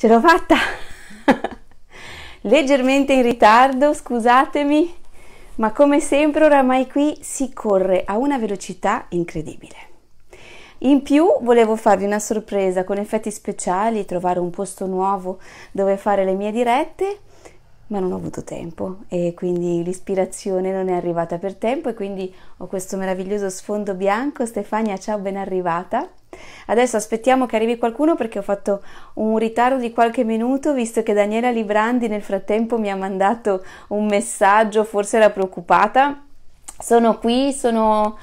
Ce l'ho fatta! Leggermente in ritardo, scusatemi, ma come sempre oramai qui si corre a una velocità incredibile. In più volevo farvi una sorpresa con effetti speciali, trovare un posto nuovo dove fare le mie dirette ma non ho avuto tempo e quindi l'ispirazione non è arrivata per tempo e quindi ho questo meraviglioso sfondo bianco. Stefania, ciao, ben arrivata. Adesso aspettiamo che arrivi qualcuno perché ho fatto un ritardo di qualche minuto visto che Daniela Librandi nel frattempo mi ha mandato un messaggio, forse era preoccupata. Sono qui, sono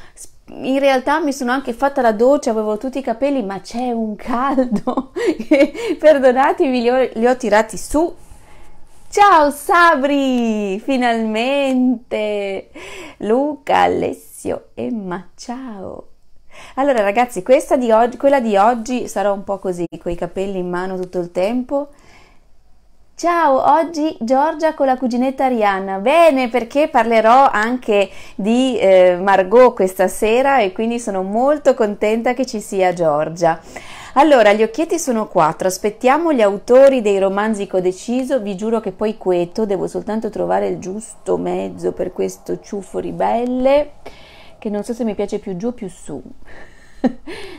in realtà mi sono anche fatta la doccia, avevo tutti i capelli, ma c'è un caldo. Perdonatemi, li ho, li ho tirati su Ciao Sabri, finalmente! Luca, Alessio e ciao! Allora ragazzi, questa di oggi, quella di oggi sarà un po' così, con i capelli in mano tutto il tempo. Ciao, oggi Giorgia con la cuginetta Arianna. Bene, perché parlerò anche di eh, Margot questa sera e quindi sono molto contenta che ci sia Giorgia. Allora, gli occhietti sono quattro, aspettiamo gli autori dei romanzi che ho deciso, vi giuro che poi queto, devo soltanto trovare il giusto mezzo per questo ciuffo ribelle, che non so se mi piace più giù o più su.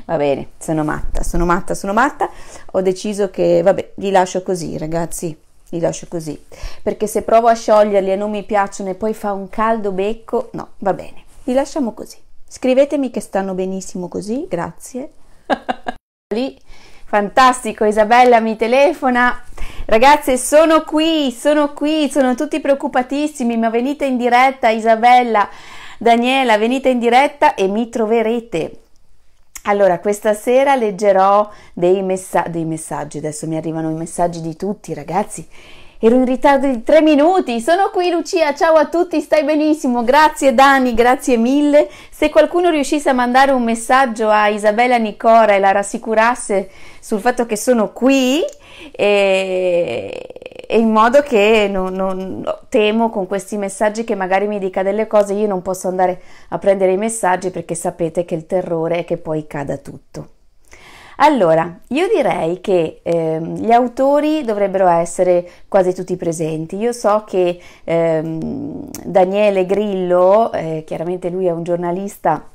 Va bene, sono matta, sono matta, sono matta, ho deciso che, vabbè, li lascio così ragazzi, li lascio così, perché se provo a scioglierli e non mi piacciono e poi fa un caldo becco, no, va bene, li lasciamo così. Scrivetemi che stanno benissimo così, grazie. Lì, fantastico, Isabella mi telefona. Ragazze, sono qui, sono qui, sono tutti preoccupatissimi, ma venite in diretta, Isabella, Daniela, venite in diretta e mi troverete. Allora, questa sera leggerò dei, messa dei messaggi, adesso mi arrivano i messaggi di tutti, ragazzi, Ero in ritardo di tre minuti, sono qui Lucia, ciao a tutti, stai benissimo, grazie Dani, grazie mille. Se qualcuno riuscisse a mandare un messaggio a Isabella Nicora e la rassicurasse sul fatto che sono qui, e, e in modo che non, non, temo con questi messaggi che magari mi dica delle cose, io non posso andare a prendere i messaggi perché sapete che il terrore è che poi cada tutto. Allora, io direi che eh, gli autori dovrebbero essere quasi tutti presenti. Io so che eh, Daniele Grillo, eh, chiaramente lui è un giornalista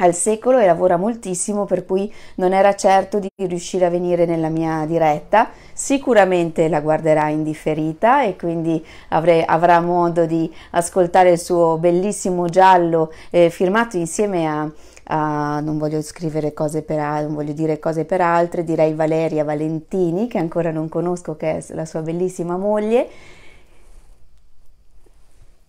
al secolo e lavora moltissimo, per cui non era certo di riuscire a venire nella mia diretta. Sicuramente la guarderà indifferita e quindi avrei, avrà modo di ascoltare il suo bellissimo giallo eh, firmato insieme a Uh, non voglio scrivere cose per non voglio dire cose per altre, direi Valeria Valentini, che ancora non conosco, che è la sua bellissima moglie.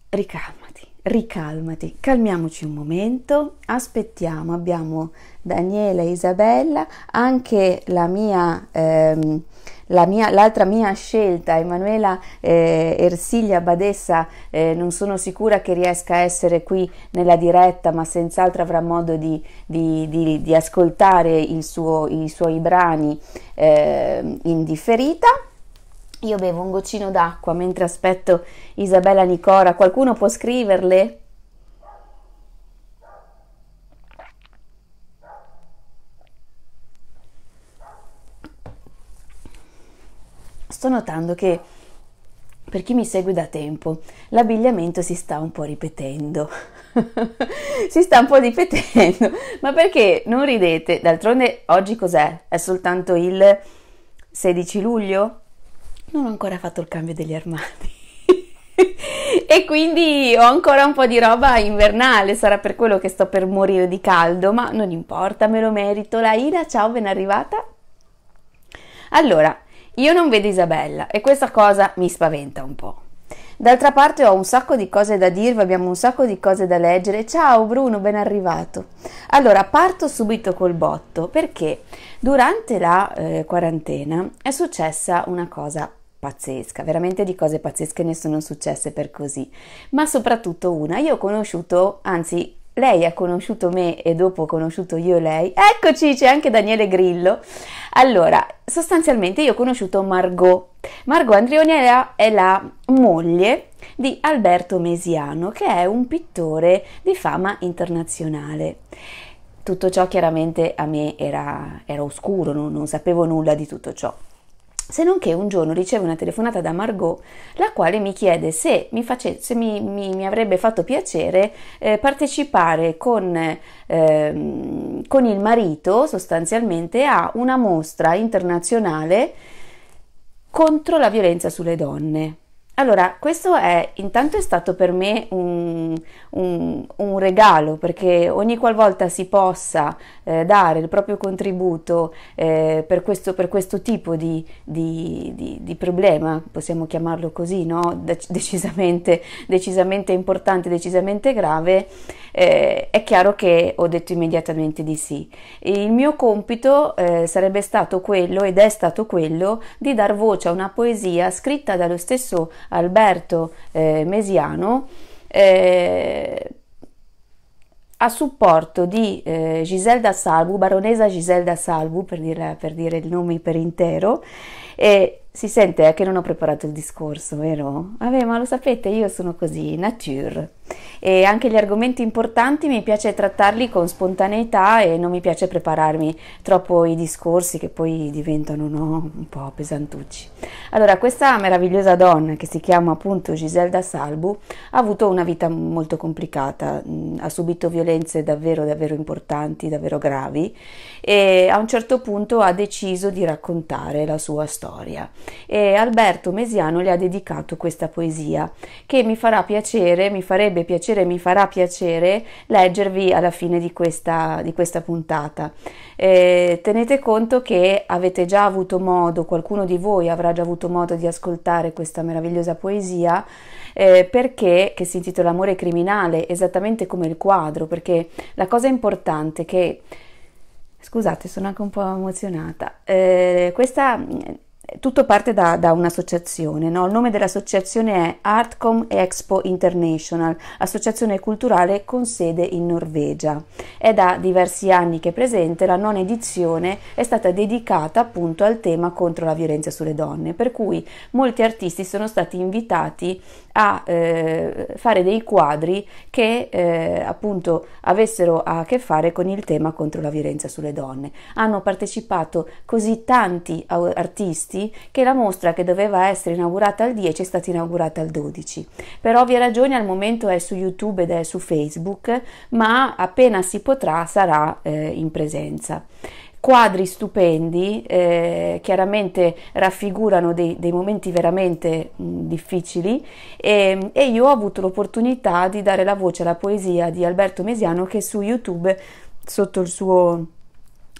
Ricalmati, ricalmati, calmiamoci un momento, aspettiamo, abbiamo Daniela e Isabella, anche la mia... Ehm, la mia, l'altra mia scelta, Emanuela eh, Ersilia Badessa, eh, non sono sicura che riesca a essere qui nella diretta, ma senz'altro avrà modo di, di, di, di ascoltare suo, i suoi brani eh, in differita. Io bevo un goccino d'acqua mentre aspetto Isabella Nicora. Qualcuno può scriverle? sto notando che per chi mi segue da tempo, l'abbigliamento si sta un po' ripetendo. si sta un po' ripetendo, ma perché non ridete? D'altronde oggi cos'è? È soltanto il 16 luglio? Non ho ancora fatto il cambio degli armadi. e quindi ho ancora un po' di roba invernale, sarà per quello che sto per morire di caldo, ma non importa, me lo merito. La Ida, ciao, ben arrivata. Allora, io non vedo Isabella e questa cosa mi spaventa un po'. D'altra parte ho un sacco di cose da dirvi, abbiamo un sacco di cose da leggere. Ciao Bruno, ben arrivato. Allora, parto subito col botto perché durante la eh, quarantena è successa una cosa pazzesca, veramente di cose pazzesche ne sono successe per così, ma soprattutto una, io ho conosciuto, anzi lei ha conosciuto me e dopo ho conosciuto io lei. Eccoci, c'è anche Daniele Grillo. Allora, sostanzialmente io ho conosciuto Margot. Margot Andrioni è la, è la moglie di Alberto Mesiano, che è un pittore di fama internazionale. Tutto ciò chiaramente a me era, era oscuro, non, non sapevo nulla di tutto ciò. Se non che un giorno ricevo una telefonata da Margot, la quale mi chiede se mi, face, se mi, mi, mi avrebbe fatto piacere eh, partecipare con, eh, con, il marito sostanzialmente a una mostra internazionale contro la violenza sulle donne. Allora, questo è intanto è stato per me un, un, un regalo perché ogni qualvolta si possa eh, dare il proprio contributo eh, per, questo, per, questo, tipo di, di, di, di, problema, possiamo chiamarlo così, no? decisamente, decisamente, importante, decisamente grave, eh, è chiaro che ho detto immediatamente di sì. il mio compito eh, sarebbe stato quello ed è stato quello di dar voce a una poesia scritta dallo stesso Alberto eh, Mesiano, eh, a supporto di eh, Giselda Salvu, baronesa Giselda Salvu, per, per dire, il nome per intero, e si sente eh, che non ho preparato il discorso, vero? Vabbè, ma lo sapete, io sono così, nature. E anche gli argomenti importanti mi piace trattarli con spontaneità e non mi piace prepararmi troppo i discorsi che poi diventano no, un po' pesantucci. Allora, questa meravigliosa donna che si chiama appunto Giselda Salbu ha avuto una vita molto complicata, ha subito violenze davvero davvero importanti, davvero gravi e a un certo punto ha deciso di raccontare la sua storia e Alberto Mesiano le ha dedicato questa poesia che mi farà piacere, mi farebbe piacere, mi farà piacere leggervi alla fine di questa, di questa puntata. Eh, tenete conto che avete già avuto modo, qualcuno di voi avrà già avuto modo di ascoltare questa meravigliosa poesia eh, perché, che si intitola Amore criminale, esattamente come il quadro, perché la cosa importante è che Scusate, sono anche un po' emozionata. Eh, questa tutto parte da, da un'associazione, no? il nome dell'associazione è Artcom Expo International, associazione culturale con sede in Norvegia. È da diversi anni che è presente, la nona edizione è stata dedicata appunto al tema contro la violenza sulle donne, per cui molti artisti sono stati invitati a eh, fare dei quadri che eh, appunto avessero a che fare con il tema contro la violenza sulle donne. Hanno partecipato così tanti artisti sì che la mostra che doveva essere inaugurata al 10 è stata inaugurata al 12. Per ovvie ragioni al momento è su YouTube ed è su Facebook, ma appena si potrà sarà eh, in presenza quadri stupendi, eh, chiaramente raffigurano dei, dei momenti veramente mh, difficili e, ehm, e, io ho avuto l'opportunità di dare la voce alla poesia di Alberto Mesiano che su YouTube sotto il suo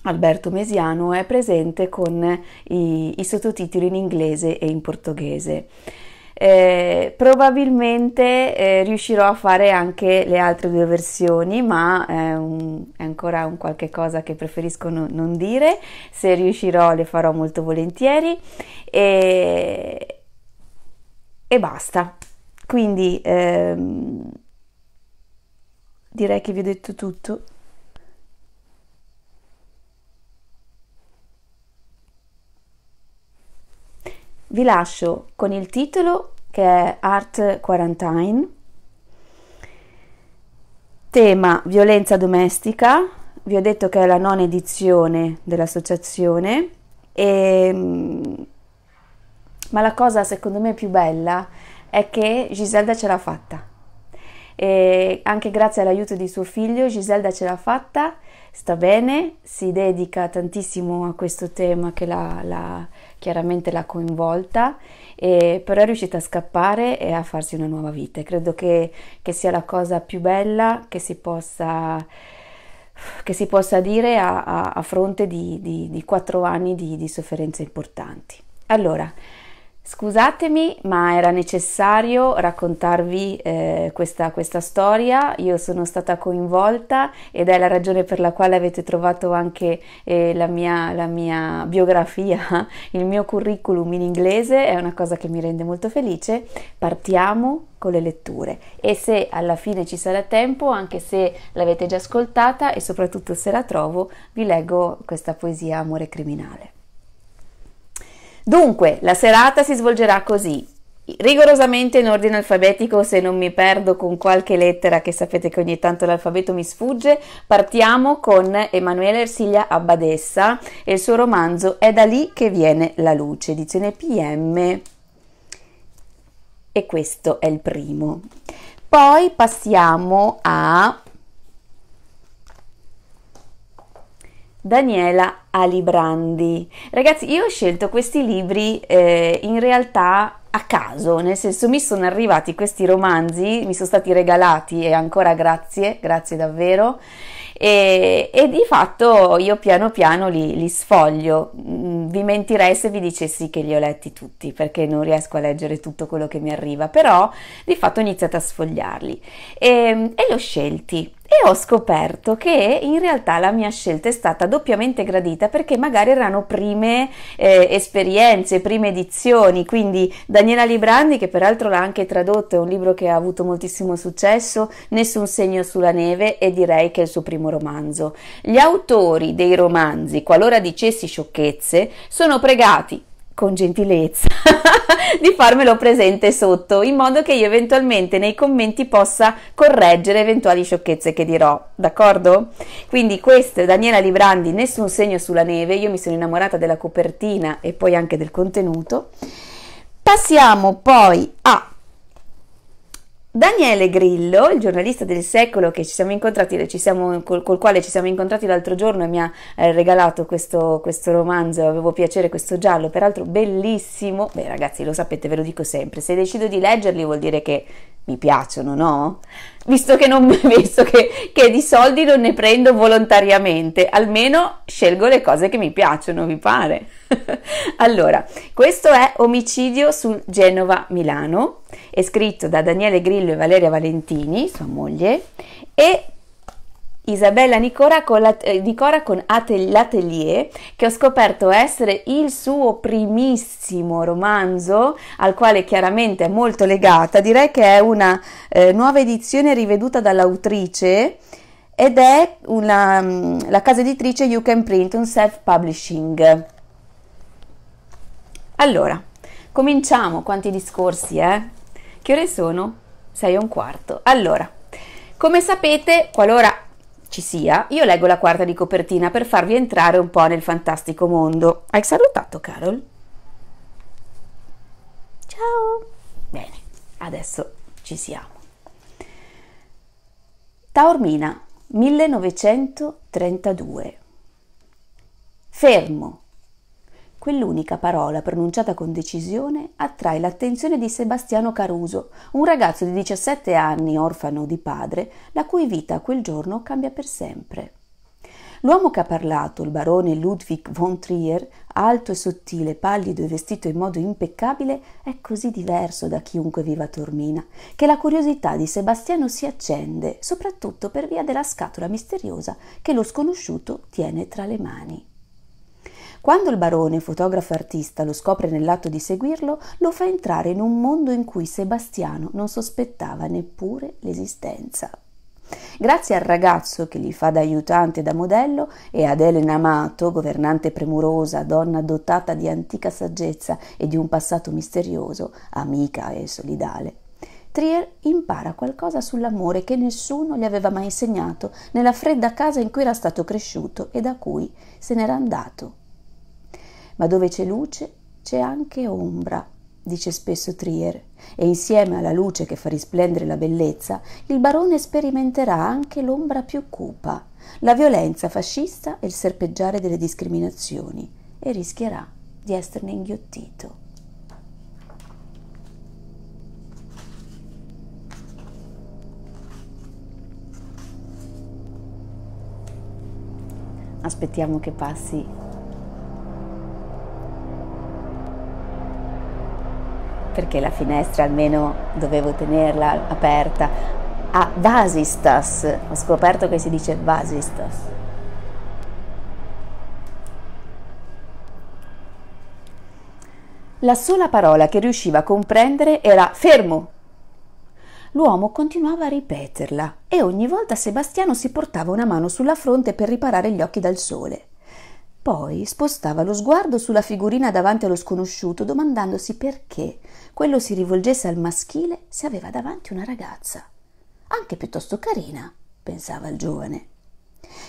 Alberto Mesiano è presente con i, i sottotitoli in inglese e in portoghese. Eh, probabilmente eh, riuscirò a fare anche le altre due versioni, ma è, un, è ancora un qualche cosa che preferisco no, non dire. Se riuscirò le farò molto volentieri e, e basta. Quindi ehm, direi che vi ho detto tutto. Vi lascio con il titolo che è Art Quarantine, tema violenza domestica, vi ho detto che è la nona edizione dell'associazione, e, mm, ma la cosa secondo me più bella è che Giselda ce l'ha fatta. E anche grazie all'aiuto di suo figlio Giselda ce l'ha fatta, sta bene, si dedica tantissimo a questo tema che la, la chiaramente l'ha coinvolta, e, però è riuscita a scappare e a farsi una nuova vita. Credo che, che sia la cosa più bella che si possa, che si possa dire a, a, a fronte di, di, quattro anni di, di sofferenze importanti. Allora, Scusatemi, ma era necessario raccontarvi eh, questa, questa, storia. Io sono stata coinvolta ed è la ragione per la quale avete trovato anche eh, la, mia, la, mia, biografia, il mio curriculum in inglese. È una cosa che mi rende molto felice. Partiamo con le letture e se alla fine ci sarà tempo, anche se l'avete già ascoltata e soprattutto se la trovo, vi leggo questa poesia Amore criminale. Dunque, la serata si svolgerà così. Rigorosamente in ordine alfabetico, se non mi perdo con qualche lettera che sapete che ogni tanto l'alfabeto mi sfugge, partiamo con Emanuele Ersilia Abbadessa e il suo romanzo È da lì che viene la luce, edizione PM. E questo è il primo. Poi passiamo a Daniela Alibrandi. Ragazzi, io ho scelto questi libri eh, in realtà a caso, nel senso mi sono arrivati questi romanzi, mi sono stati regalati e ancora grazie, grazie davvero. E, e di fatto io piano piano li, li, sfoglio. Mm, vi mentirei se vi dicessi che li ho letti tutti perché non riesco a leggere tutto quello che mi arriva, però di fatto ho iniziato a sfogliarli e, ehm, e li ho scelti e ho scoperto che in realtà la mia scelta è stata doppiamente gradita perché magari erano prime eh, esperienze, prime edizioni, quindi Daniela Librandi che peraltro l'ha anche tradotto, è un libro che ha avuto moltissimo successo, Nessun segno sulla neve e direi che è il suo primo romanzo. Gli autori dei romanzi, qualora dicessi sciocchezze, sono pregati con gentilezza di farmelo presente sotto in modo che io eventualmente nei commenti possa correggere eventuali sciocchezze che dirò, d'accordo? Quindi questo è Daniela Librandi, Nessun segno sulla neve, io mi sono innamorata della copertina e poi anche del contenuto. Passiamo poi a Daniele Grillo, il giornalista del secolo siamo, col, col, quale ci siamo incontrati l'altro giorno e mi ha eh, regalato questo, questo, romanzo, avevo piacere questo giallo, peraltro bellissimo. Beh ragazzi lo sapete, ve lo dico sempre, se decido di leggerli vuol dire che mi piacciono, no? Visto che, non, visto che, che di soldi non ne prendo volontariamente, almeno scelgo le cose che mi piacciono, vi pare? allora, questo è Omicidio sul Genova-Milano, è scritto da Daniele Grillo e Valeria Valentini, sua moglie, e Isabella Nicora con, la, eh, Nicora con l'Atelier, che ho scoperto essere il suo primissimo romanzo, al quale chiaramente è molto legata. Direi che è una eh, nuova edizione riveduta dall'autrice ed è una, mm, la casa editrice You Can Print on Self Publishing. Allora, cominciamo. Quanti discorsi, eh? Che ore sono? Sei e un quarto. Allora, come sapete, qualora ci sia, io leggo la quarta di copertina per farvi entrare un po' nel fantastico mondo. Hai salutato, Carol? Ciao! Bene, adesso ci siamo. Taormina, 1932. Fermo, Quell'unica parola pronunciata con decisione attrae l'attenzione di Sebastiano Caruso, un ragazzo di 17 anni orfano di padre, la cui vita quel giorno cambia per sempre. L'uomo che ha parlato, il barone Ludwig von Trier, alto e sottile, pallido e vestito in modo impeccabile, è così diverso da chiunque viva a Tormina, che la curiosità di Sebastiano si accende, soprattutto per via della scatola misteriosa che lo sconosciuto tiene tra le mani. Quando il barone, fotografo artista, lo scopre nell'atto di seguirlo, lo fa entrare in un mondo in cui Sebastiano non sospettava neppure l'esistenza. Grazie al ragazzo che gli fa da aiutante e da modello e ad Elena Amato, governante premurosa, donna dotata di antica saggezza e di un passato misterioso, amica e solidale, Trier impara qualcosa sull'amore che nessuno gli aveva mai insegnato nella fredda casa in cui era stato cresciuto e da cui se n'era andato ma dove c'è luce c'è anche ombra, dice spesso Trier, e insieme alla luce che fa risplendere la bellezza, il barone sperimenterà anche l'ombra più cupa, la violenza fascista e il serpeggiare delle discriminazioni, e rischierà di esserne inghiottito. Aspettiamo che passi perché la finestra almeno dovevo tenerla aperta, a ah, Vasistas, ho scoperto che si dice Vasistas. La sola parola che riusciva a comprendere era fermo. L'uomo continuava a ripeterla e ogni volta Sebastiano si portava una mano sulla fronte per riparare gli occhi dal sole. Poi spostava lo sguardo sulla figurina davanti allo sconosciuto, domandandosi perché quello si rivolgesse al maschile se aveva davanti una ragazza. Anche piuttosto carina, pensava il giovane.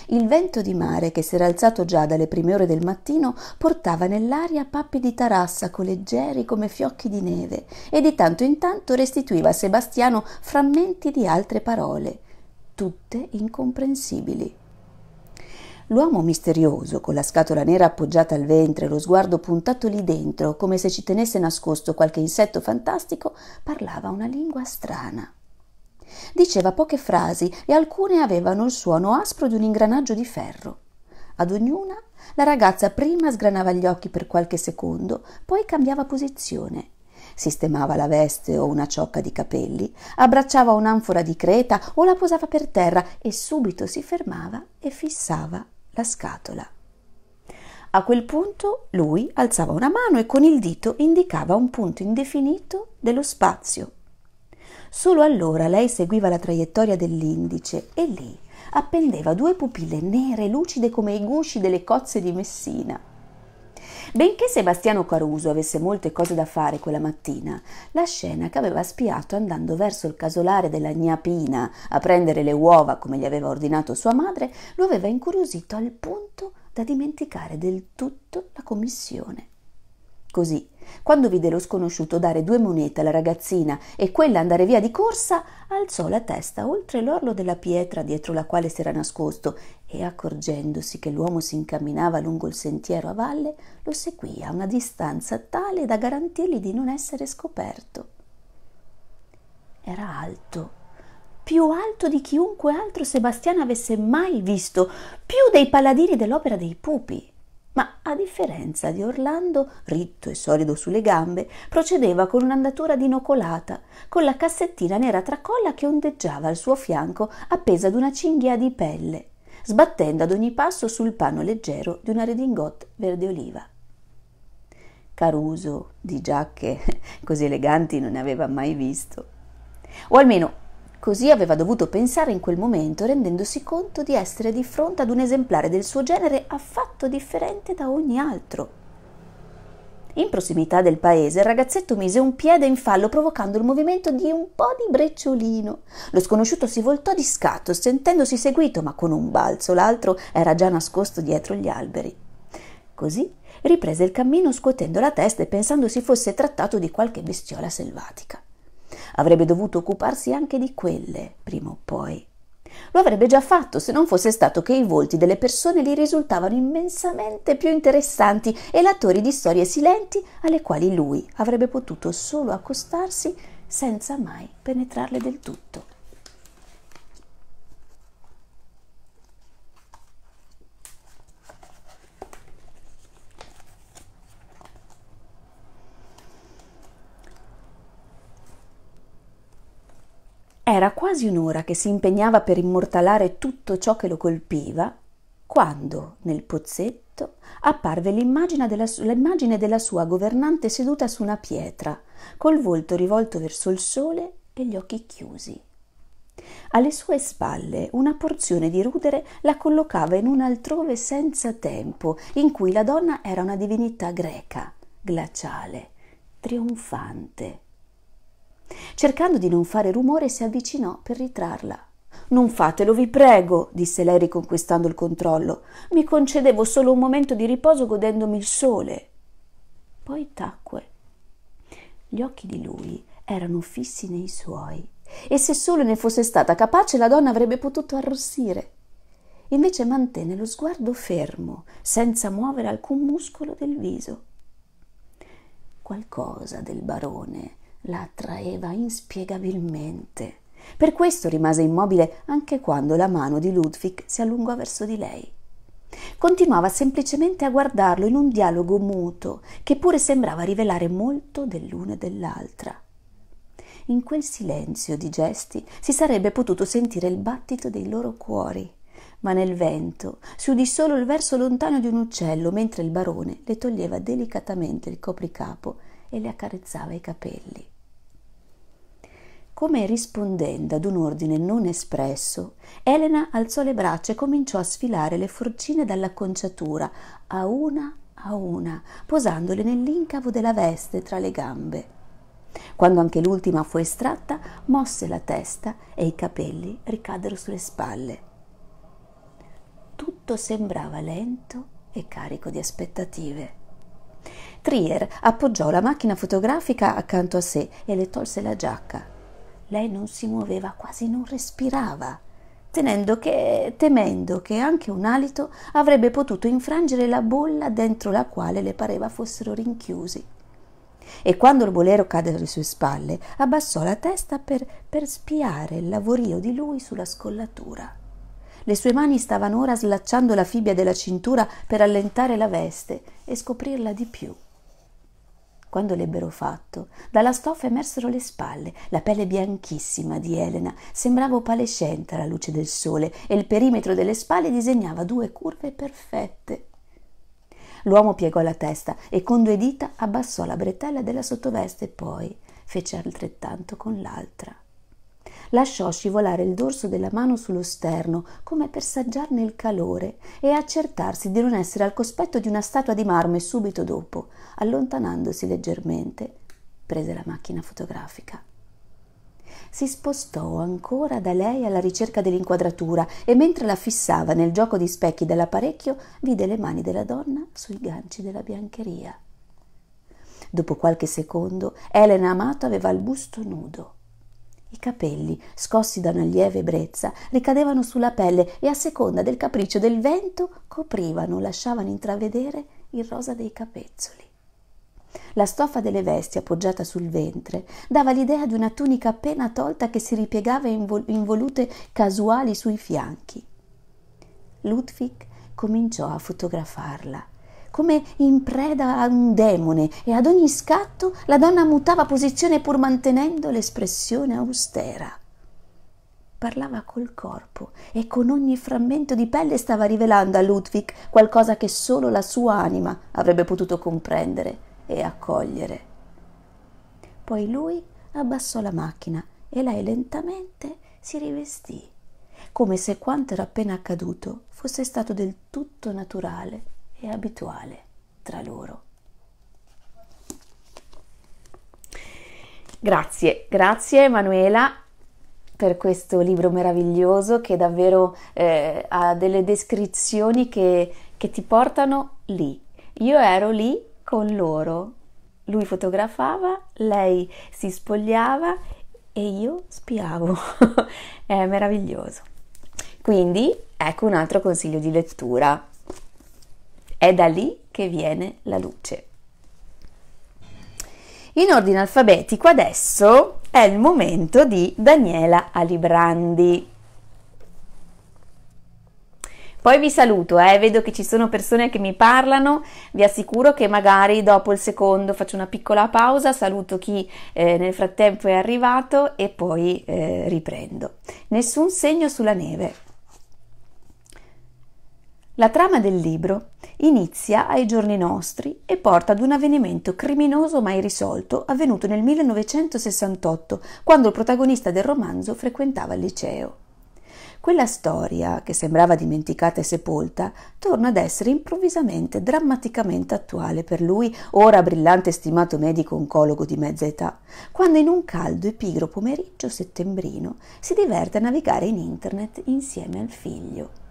Il vento di mare che s'era alzato già dalle prime ore del mattino portava nell'aria pappi di tarassaco leggeri come fiocchi di neve e di tanto in tanto restituiva a Sebastiano frammenti di altre parole, tutte incomprensibili. L'uomo misterioso, con la scatola nera appoggiata al ventre e lo sguardo puntato lì dentro, come se ci tenesse nascosto qualche insetto fantastico, parlava una lingua strana. Diceva poche frasi e alcune avevano il suono aspro di un ingranaggio di ferro. Ad ognuna la ragazza prima sgranava gli occhi per qualche secondo, poi cambiava posizione. Sistemava la veste o una ciocca di capelli, abbracciava un'anfora di creta o la posava per terra e subito si fermava e fissava la scatola. A quel punto lui alzava una mano e con il dito indicava un punto indefinito dello spazio. Solo allora lei seguiva la traiettoria dell'indice e lì appendeva due pupille nere lucide come i gusci delle cozze di Messina. Benché Sebastiano Caruso avesse molte cose da fare quella mattina, la scena che aveva spiato andando verso il casolare della gnà Pina a prendere le uova come gli aveva ordinato sua madre lo aveva incuriosito al punto da dimenticare del tutto la commissione. Così, quando vide lo sconosciuto dare due monete alla ragazzina e quella andare via di corsa, alzò la testa oltre l'orlo della pietra dietro la quale si era nascosto e, accorgendosi che l'uomo si incamminava lungo il sentiero a valle, lo seguì a una distanza tale da garantirgli di non essere scoperto. Era alto più alto di chiunque altro Sebastiano avesse mai visto, più dei paladini dell'opera dei pupi ma a differenza di Orlando, ritto e solido sulle gambe, procedeva con un'andatura dinocolata, con la cassettina nera tracolla che ondeggiava al suo fianco appesa ad una cinghia di pelle, sbattendo ad ogni passo sul panno leggero di una redingote verde oliva. Caruso di giacche così eleganti non ne aveva mai visto. O almeno Così aveva dovuto pensare in quel momento rendendosi conto di essere di fronte ad un esemplare del suo genere affatto differente da ogni altro. In prossimità del paese il ragazzetto mise un piede in fallo provocando il movimento di un po' di brecciolino. Lo sconosciuto si voltò di scatto, sentendosi seguito, ma con un balzo l'altro era già nascosto dietro gli alberi. Così riprese il cammino scuotendo la testa e pensando si fosse trattato di qualche bestiola selvatica. Avrebbe dovuto occuparsi anche di quelle, prima o poi. Lo avrebbe già fatto se non fosse stato che i volti delle persone gli risultavano immensamente più interessanti e lettori di storie silenti alle quali lui avrebbe potuto solo accostarsi senza mai penetrarle del tutto. Era quasi un'ora che si impegnava per immortalare tutto ciò che lo colpiva, quando, nel pozzetto, apparve l'immagine della, l'immagine della sua governante seduta su una pietra, col volto rivolto verso il sole e gli occhi chiusi. Alle sue spalle una porzione di rudere la collocava in un altrove senza tempo, in cui la donna era una divinità greca, glaciale, trionfante. Cercando di non fare rumore si avvicinò per ritrarla. Non fatelo, vi prego, disse lei riconquistando il controllo. Mi concedevo solo un momento di riposo godendomi il sole. Poi tacque. Gli occhi di lui erano fissi nei suoi, e se solo ne fosse stata capace la donna avrebbe potuto arrossire. Invece mantenne lo sguardo fermo, senza muovere alcun muscolo del viso. Qualcosa del barone la attraeva inspiegabilmente. Per questo rimase immobile anche quando la mano di Ludwig si allungò verso di lei. Continuava semplicemente a guardarlo in un dialogo muto che pure sembrava rivelare molto dell'una e dell'altra. In quel silenzio di gesti si sarebbe potuto sentire il battito dei loro cuori, ma nel vento si udì solo il verso lontano di un uccello mentre il barone le toglieva delicatamente il copricapo e le accarezzava i capelli. Come rispondendo ad un ordine non espresso, Elena alzò le braccia e cominciò a sfilare le forcine dall'acconciatura, a una a una, posandole nell'incavo della veste tra le gambe. Quando anche l'ultima fu estratta, mosse la testa e i capelli ricaddero sulle spalle. Tutto sembrava lento e carico di aspettative. Trier appoggiò la macchina fotografica accanto a sé e le tolse la giacca. Lei non si muoveva, quasi non respirava, che, temendo che anche un alito avrebbe potuto infrangere la bolla dentro la quale le pareva fossero rinchiusi. E quando il bolero cadde alle sue spalle, abbassò la testa per, per spiare il lavorio di lui sulla scollatura. Le sue mani stavano ora slacciando la fibbia della cintura per allentare la veste e scoprirla di più. Quando l'ebbero fatto, dalla stoffa emersero le spalle, la pelle bianchissima di Elena sembrava opalescente alla luce del sole e il perimetro delle spalle disegnava due curve perfette. L'uomo piegò la testa e con due dita abbassò la bretella della sottoveste, poi fece altrettanto con l'altra. Lasciò scivolare il dorso della mano sullo sterno, come per saggiarne il calore, e accertarsi di non essere al cospetto di una statua di marmo subito dopo, allontanandosi leggermente, prese la macchina fotografica. Si spostò ancora da lei alla ricerca dell'inquadratura e mentre la fissava nel gioco di specchi dell'apparecchio, vide le mani della donna sui ganci della biancheria. Dopo qualche secondo, Elena Amato aveva il busto nudo i capelli, scossi da una lieve ebbrezza, ricadevano sulla pelle e a seconda del capriccio del vento coprivano, lasciavano intravedere il rosa dei capezzoli. La stoffa delle vesti appoggiata sul ventre dava l'idea di una tunica appena tolta che si ripiegava in, vol- in volute casuali sui fianchi. Ludwig cominciò a fotografarla come in preda a un demone, e ad ogni scatto la donna mutava posizione pur mantenendo l'espressione austera. Parlava col corpo e con ogni frammento di pelle stava rivelando a Ludwig qualcosa che solo la sua anima avrebbe potuto comprendere e accogliere. Poi lui abbassò la macchina e lei lentamente si rivestì, come se quanto era appena accaduto fosse stato del tutto naturale e abituale tra loro. Grazie, grazie Emanuela per questo libro meraviglioso che davvero eh, ha delle descrizioni che, che ti portano lì. Io ero lì con loro. Lui fotografava, lei si spogliava e io spiavo. È meraviglioso. Quindi ecco un altro consiglio di lettura. È da lì che viene la luce. In ordine alfabetico adesso è il momento di Daniela Alibrandi. Poi vi saluto, eh? vedo che ci sono persone che mi parlano, vi assicuro che magari dopo il secondo faccio una piccola pausa, saluto chi eh, nel frattempo è arrivato e poi eh, riprendo. Nessun segno sulla neve. La trama del libro inizia ai giorni nostri e porta ad un avvenimento criminoso mai risolto avvenuto nel 1968, quando il protagonista del romanzo frequentava il liceo. Quella storia, che sembrava dimenticata e sepolta, torna ad essere improvvisamente, drammaticamente attuale per lui, ora brillante e stimato medico oncologo di mezza età, quando in un caldo e pigro pomeriggio settembrino si diverte a navigare in internet insieme al figlio.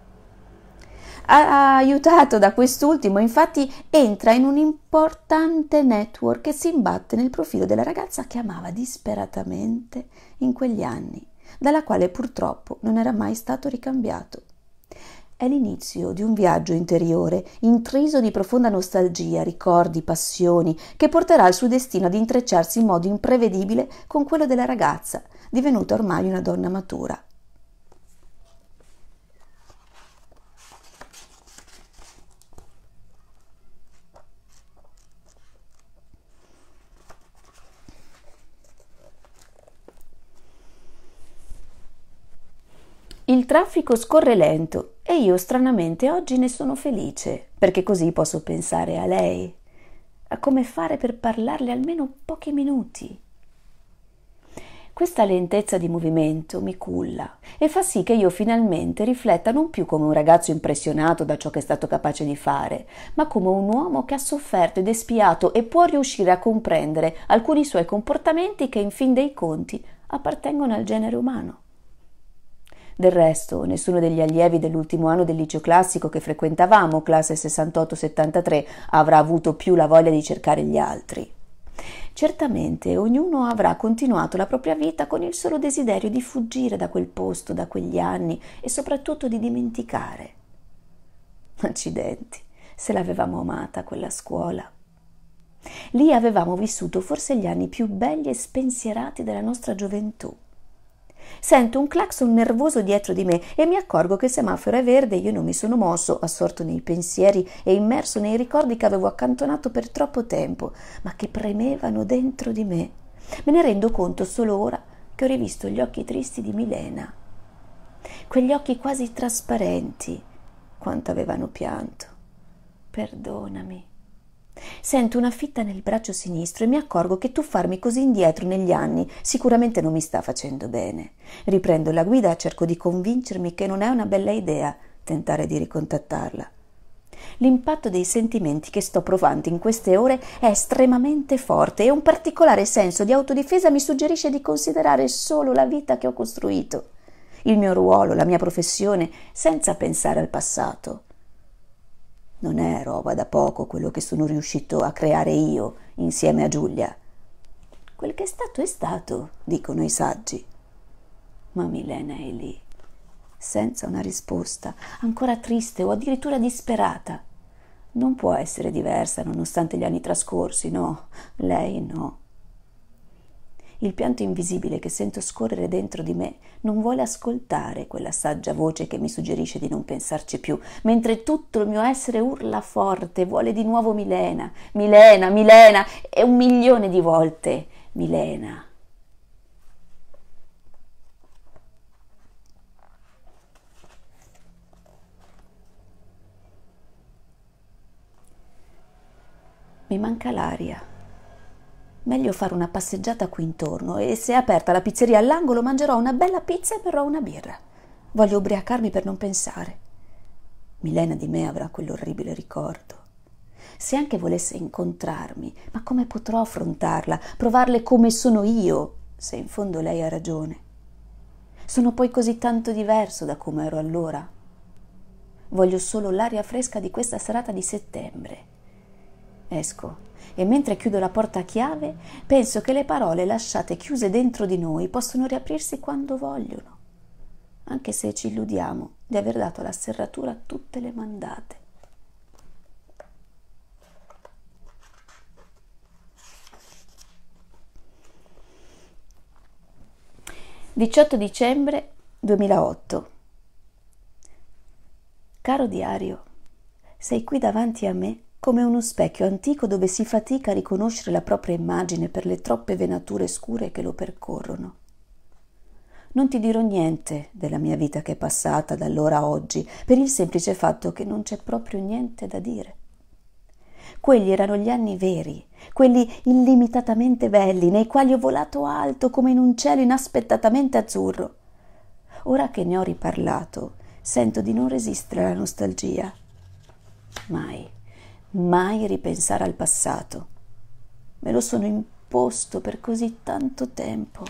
Aiutato da quest'ultimo, infatti, entra in un importante network e si imbatte nel profilo della ragazza che amava disperatamente in quegli anni, dalla quale purtroppo non era mai stato ricambiato. È l'inizio di un viaggio interiore, intriso di profonda nostalgia, ricordi, passioni, che porterà il suo destino ad intrecciarsi in modo imprevedibile con quello della ragazza, divenuta ormai una donna matura. Il traffico scorre lento e io stranamente oggi ne sono felice, perché così posso pensare a lei, a come fare per parlarle almeno pochi minuti. Questa lentezza di movimento mi culla e fa sì che io finalmente rifletta non più come un ragazzo impressionato da ciò che è stato capace di fare, ma come un uomo che ha sofferto ed espiato e può riuscire a comprendere alcuni suoi comportamenti che in fin dei conti appartengono al genere umano. Del resto, nessuno degli allievi dell'ultimo anno del liceo classico che frequentavamo, classe 68-73, avrà avuto più la voglia di cercare gli altri. Certamente ognuno avrà continuato la propria vita con il solo desiderio di fuggire da quel posto, da quegli anni e soprattutto di dimenticare. Accidenti, se l'avevamo amata quella scuola. Lì avevamo vissuto forse gli anni più belli e spensierati della nostra gioventù. Sento un clacson nervoso dietro di me e mi accorgo che il semaforo è verde e io non mi sono mosso, assorto nei pensieri e immerso nei ricordi che avevo accantonato per troppo tempo, ma che premevano dentro di me. Me ne rendo conto solo ora che ho rivisto gli occhi tristi di Milena. Quegli occhi quasi trasparenti, quanto avevano pianto. Perdonami. Sento una fitta nel braccio sinistro e mi accorgo che tuffarmi così indietro negli anni sicuramente non mi sta facendo bene. Riprendo la guida e cerco di convincermi che non è una bella idea tentare di ricontattarla. L'impatto dei sentimenti che sto provando in queste ore è estremamente forte e un particolare senso di autodifesa mi suggerisce di considerare solo la vita che ho costruito, il mio ruolo, la mia professione, senza pensare al passato. Non è roba da poco quello che sono riuscito a creare io insieme a Giulia. Quel che è stato è stato, dicono i saggi. Ma Milena è lì, senza una risposta, ancora triste o addirittura disperata. Non può essere diversa nonostante gli anni trascorsi, no, lei no. Il pianto invisibile che sento scorrere dentro di me non vuole ascoltare quella saggia voce che mi suggerisce di non pensarci più, mentre tutto il mio essere urla forte, vuole di nuovo Milena, Milena, Milena e un milione di volte Milena. Mi manca l'aria. Meglio fare una passeggiata qui intorno e se è aperta la pizzeria all'angolo mangerò una bella pizza e berrò una birra. Voglio ubriacarmi per non pensare. Milena di me avrà quell'orribile ricordo. Se anche volesse incontrarmi, ma come potrò affrontarla, provarle come sono io, se in fondo lei ha ragione? Sono poi così tanto diverso da come ero allora. Voglio solo l'aria fresca di questa serata di settembre. Esco e mentre chiudo la porta a chiave penso che le parole lasciate chiuse dentro di noi possono riaprirsi quando vogliono, anche se ci illudiamo di aver dato la serratura a tutte le mandate. «18 dicembre 2008 Caro diario, sei qui davanti a me come uno specchio antico dove si fatica a riconoscere la propria immagine per le troppe venature scure che lo percorrono. Non ti dirò niente della mia vita che è passata da allora a oggi, per il semplice fatto che non c'è proprio niente da dire. Quelli erano gli anni veri, quelli illimitatamente belli, nei quali ho volato alto come in un cielo inaspettatamente azzurro. Ora che ne ho riparlato, sento di non resistere alla nostalgia. Mai mai ripensare al passato. Me lo sono imposto per così tanto tempo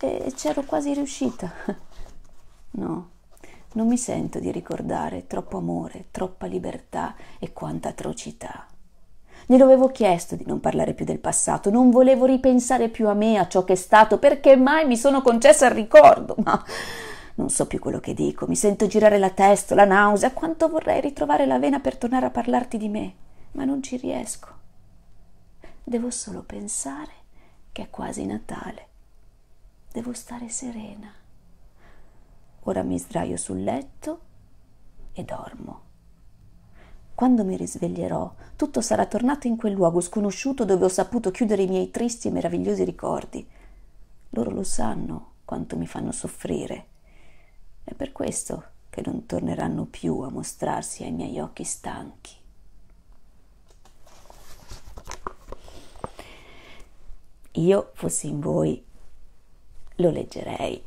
e c'ero quasi riuscita. No, non mi sento di ricordare troppo amore, troppa libertà e quanta atrocità. Glielo avevo chiesto di non parlare più del passato, non volevo ripensare più a me, a ciò che è stato, perché mai mi sono concessa il ricordo, ma non so più quello che dico, mi sento girare la testa, la nausea, quanto vorrei ritrovare la vena per tornare a parlarti di me, ma non ci riesco. Devo solo pensare che è quasi Natale. Devo stare serena. Ora mi sdraio sul letto e dormo. Quando mi risveglierò, tutto sarà tornato in quel luogo sconosciuto dove ho saputo chiudere i miei tristi e meravigliosi ricordi. Loro lo sanno quanto mi fanno soffrire è per questo che non torneranno più a mostrarsi ai miei occhi stanchi. Io fossi in voi, lo leggerei.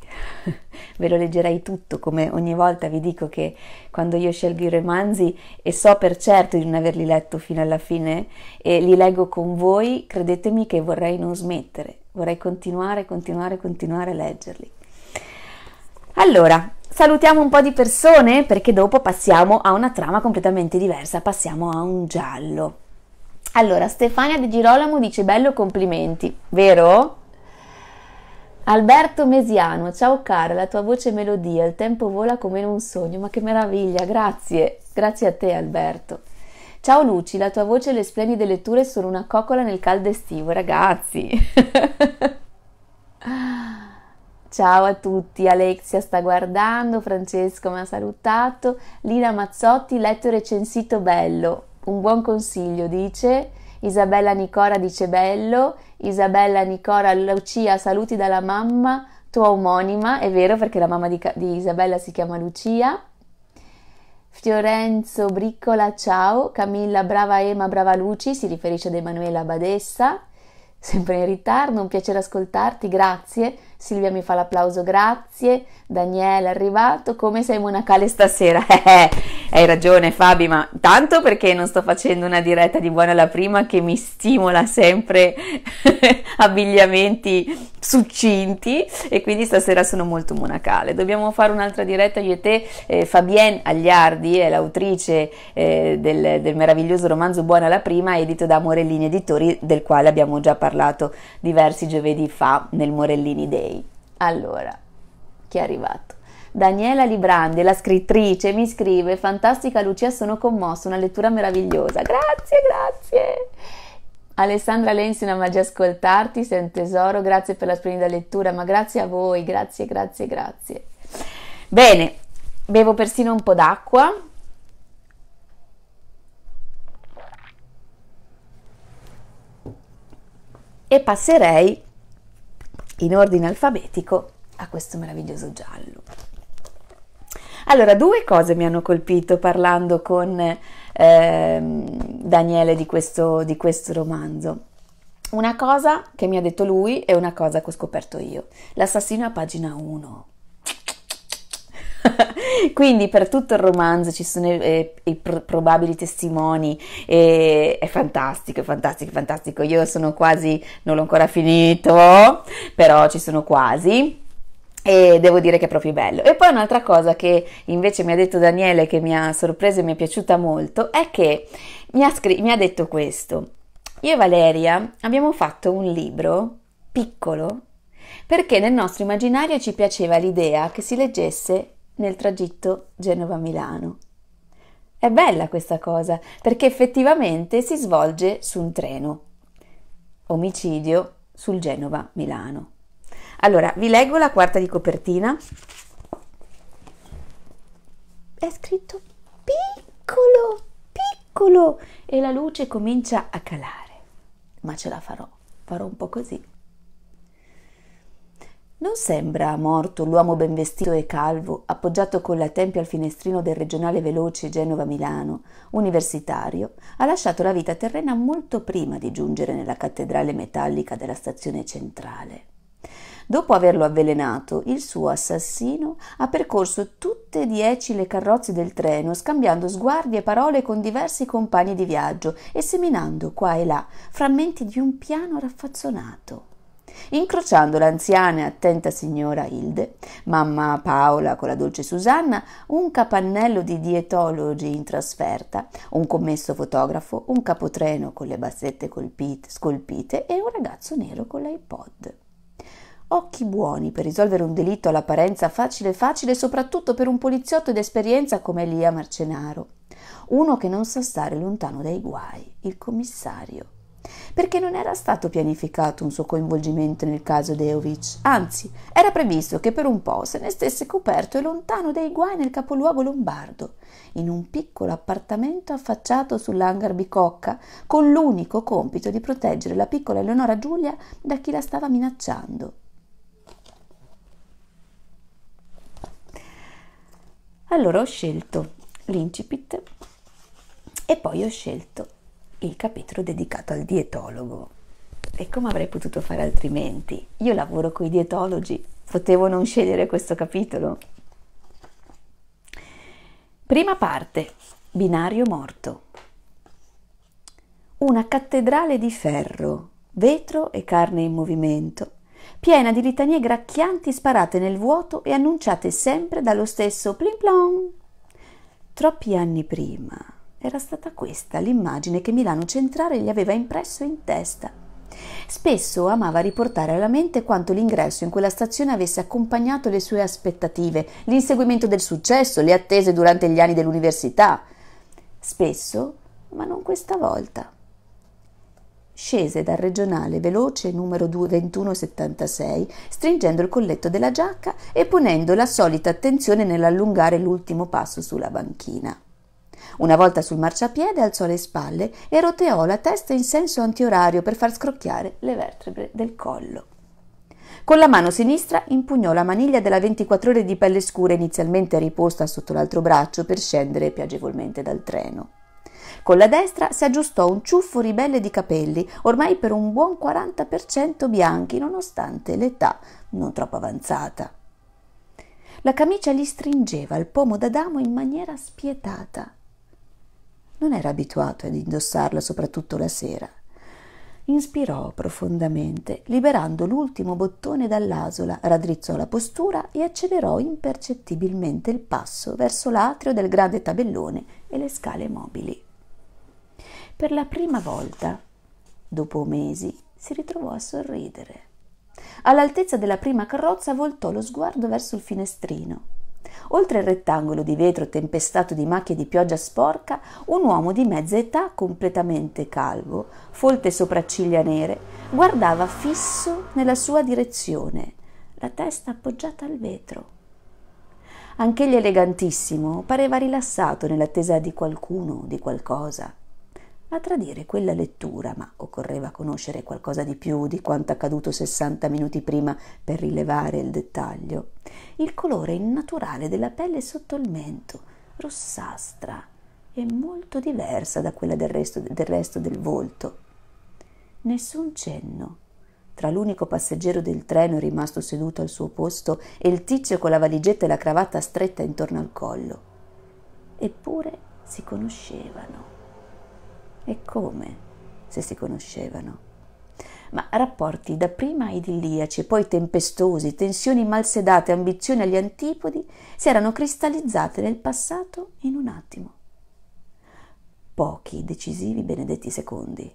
Ve lo leggerei tutto, come ogni volta vi dico che quando io scelgo i romanzi e so per certo di non averli letto fino alla fine e li leggo con voi, credetemi che vorrei non smettere, vorrei continuare, continuare, continuare a leggerli. Allora, Salutiamo un po' di persone perché dopo passiamo a una trama completamente diversa, passiamo a un giallo. Allora, Stefania Di Girolamo dice bello complimenti, vero? Alberto Mesiano, ciao cara, la tua voce è melodia, il tempo vola come in un sogno, ma che meraviglia, grazie, grazie a te Alberto. Ciao Luci, la tua voce e le splendide letture sono una coccola nel caldo estivo, ragazzi. Ciao a tutti, Alexia sta guardando, Francesco mi ha salutato, Lina Mazzotti, letto e recensito bello, un buon consiglio dice, Isabella Nicora dice bello, Isabella Nicora Lucia saluti dalla mamma, tua omonima, è vero perché la mamma di, di Isabella si chiama Lucia, Fiorenzo Briccola ciao, Camilla brava Ema brava Luci, si riferisce ad Emanuela Badessa, sempre in ritardo, un piacere ascoltarti, grazie. Silvia mi fa l'applauso, grazie. Daniele è arrivato, come sei monacale stasera? Hai ragione Fabi, ma tanto perché non sto facendo una diretta di buona la prima che mi stimola sempre abbigliamenti succinti e quindi stasera sono molto monacale. Dobbiamo fare un'altra diretta io e te. Eh, Fabienne Agliardi è l'autrice eh, del, del meraviglioso romanzo Buona la prima, edito da Morellini Editori, del quale abbiamo già parlato diversi giovedì fa nel Morellini Day. Allora, chi è arrivato? Daniela Librandi, la scrittrice, mi scrive: Fantastica Lucia, sono commossa, una lettura meravigliosa. Grazie, grazie. Alessandra Lenzi, una magia ascoltarti, sei un tesoro, grazie per la splendida lettura, ma grazie a voi, grazie, grazie, grazie. Bene, bevo persino un po' d'acqua. E passerei in ordine alfabetico a questo meraviglioso giallo. Allora, due cose mi hanno colpito parlando con eh, Daniele di questo, di questo romanzo. Una cosa che mi ha detto lui e una cosa che ho scoperto io. L'assassino a pagina 1. Quindi per tutto il romanzo ci sono eh, i probabili testimoni e è fantastico, fantastico, fantastico. Io sono quasi, non l'ho ancora finito, però ci sono quasi e devo dire che è proprio bello. E poi un'altra cosa che invece mi ha detto Daniele che mi ha sorpreso e mi è piaciuta molto è che mi ha, scr- mi ha detto questo. Io e Valeria abbiamo fatto un libro piccolo perché nel nostro immaginario ci piaceva l'idea che si leggesse nel tragitto Genova-Milano. È bella questa cosa perché effettivamente si svolge su un treno. Omicidio sul Genova-Milano. Allora, vi leggo la quarta di copertina. È scritto piccolo, piccolo e la luce comincia a calare. Ma ce la farò, farò un po' così. Non sembra morto l'uomo ben vestito e calvo, appoggiato con la tempia al finestrino del regionale veloce Genova-Milano, universitario, ha lasciato la vita terrena molto prima di giungere nella cattedrale metallica della stazione centrale. Dopo averlo avvelenato, il suo assassino ha percorso tutte e dieci le carrozze del treno, scambiando sguardi e parole con diversi compagni di viaggio e seminando qua e là frammenti di un piano raffazzonato. Incrociando l'anziana e attenta signora Hilde, mamma Paola con la dolce Susanna, un capannello di dietologi in trasferta, un commesso fotografo, un capotreno con le bassette colpite, scolpite e un ragazzo nero con l'iPod. Occhi buoni per risolvere un delitto all'apparenza facile facile, soprattutto per un poliziotto d'esperienza come Elia Marcenaro. Uno che non sa stare lontano dai guai, il commissario perché non era stato pianificato un suo coinvolgimento nel caso Deovic. Anzi, era previsto che per un po' se ne stesse coperto e lontano dai guai nel capoluogo lombardo, in un piccolo appartamento affacciato sull'hangar Bicocca, con l'unico compito di proteggere la piccola Eleonora Giulia da chi la stava minacciando. Allora ho scelto l'incipit e poi ho scelto il capitolo dedicato al dietologo. E come avrei potuto fare altrimenti? Io lavoro con i dietologi, potevo non scegliere questo capitolo. Prima parte, binario morto. Una cattedrale di ferro, vetro e carne in movimento, piena di litanie gracchianti sparate nel vuoto e annunciate sempre dallo stesso plin plon. Troppi anni prima, era stata questa l'immagine che Milano Centrale gli aveva impresso in testa. Spesso amava riportare alla mente quanto l'ingresso in quella stazione avesse accompagnato le sue aspettative, l'inseguimento del successo, le attese durante gli anni dell'università. Spesso, ma non questa volta. Scese dal regionale veloce numero 2176, stringendo il colletto della giacca e ponendo la solita attenzione nell'allungare l'ultimo passo sulla banchina. Una volta sul marciapiede alzò le spalle e roteò la testa in senso antiorario per far scrocchiare le vertebre del collo. Con la mano sinistra impugnò la maniglia della 24 ore di pelle scura inizialmente riposta sotto l'altro braccio per scendere più agevolmente dal treno. Con la destra si aggiustò un ciuffo ribelle di capelli, ormai per un buon 40% bianchi, nonostante l'età non troppo avanzata. La camicia gli stringeva il pomo d'Adamo in maniera spietata. Non era abituato ad indossarla soprattutto la sera. Inspirò profondamente, liberando l'ultimo bottone dall'asola, raddrizzò la postura e accelerò impercettibilmente il passo verso l'atrio del grande tabellone e le scale mobili. Per la prima volta, dopo mesi, si ritrovò a sorridere. All'altezza della prima carrozza voltò lo sguardo verso il finestrino Oltre il rettangolo di vetro tempestato di macchie di pioggia sporca, un uomo di mezza età, completamente calvo, folte sopracciglia nere, guardava fisso nella sua direzione, la testa appoggiata al vetro. Anch'egli elegantissimo, pareva rilassato nell'attesa di qualcuno, di qualcosa. A tradire quella lettura, ma occorreva conoscere qualcosa di più di quanto accaduto 60 minuti prima per rilevare il dettaglio. Il colore innaturale della pelle sotto il mento, rossastra e molto diversa da quella del resto del, resto del volto. Nessun cenno. Tra l'unico passeggero del treno rimasto seduto al suo posto e il tizio con la valigetta e la cravatta stretta intorno al collo. Eppure si conoscevano. E come? Se si conoscevano. Ma rapporti dapprima idilliaci, poi tempestosi, tensioni malsedate, ambizioni agli antipodi, si erano cristallizzate nel passato in un attimo. Pochi decisivi benedetti secondi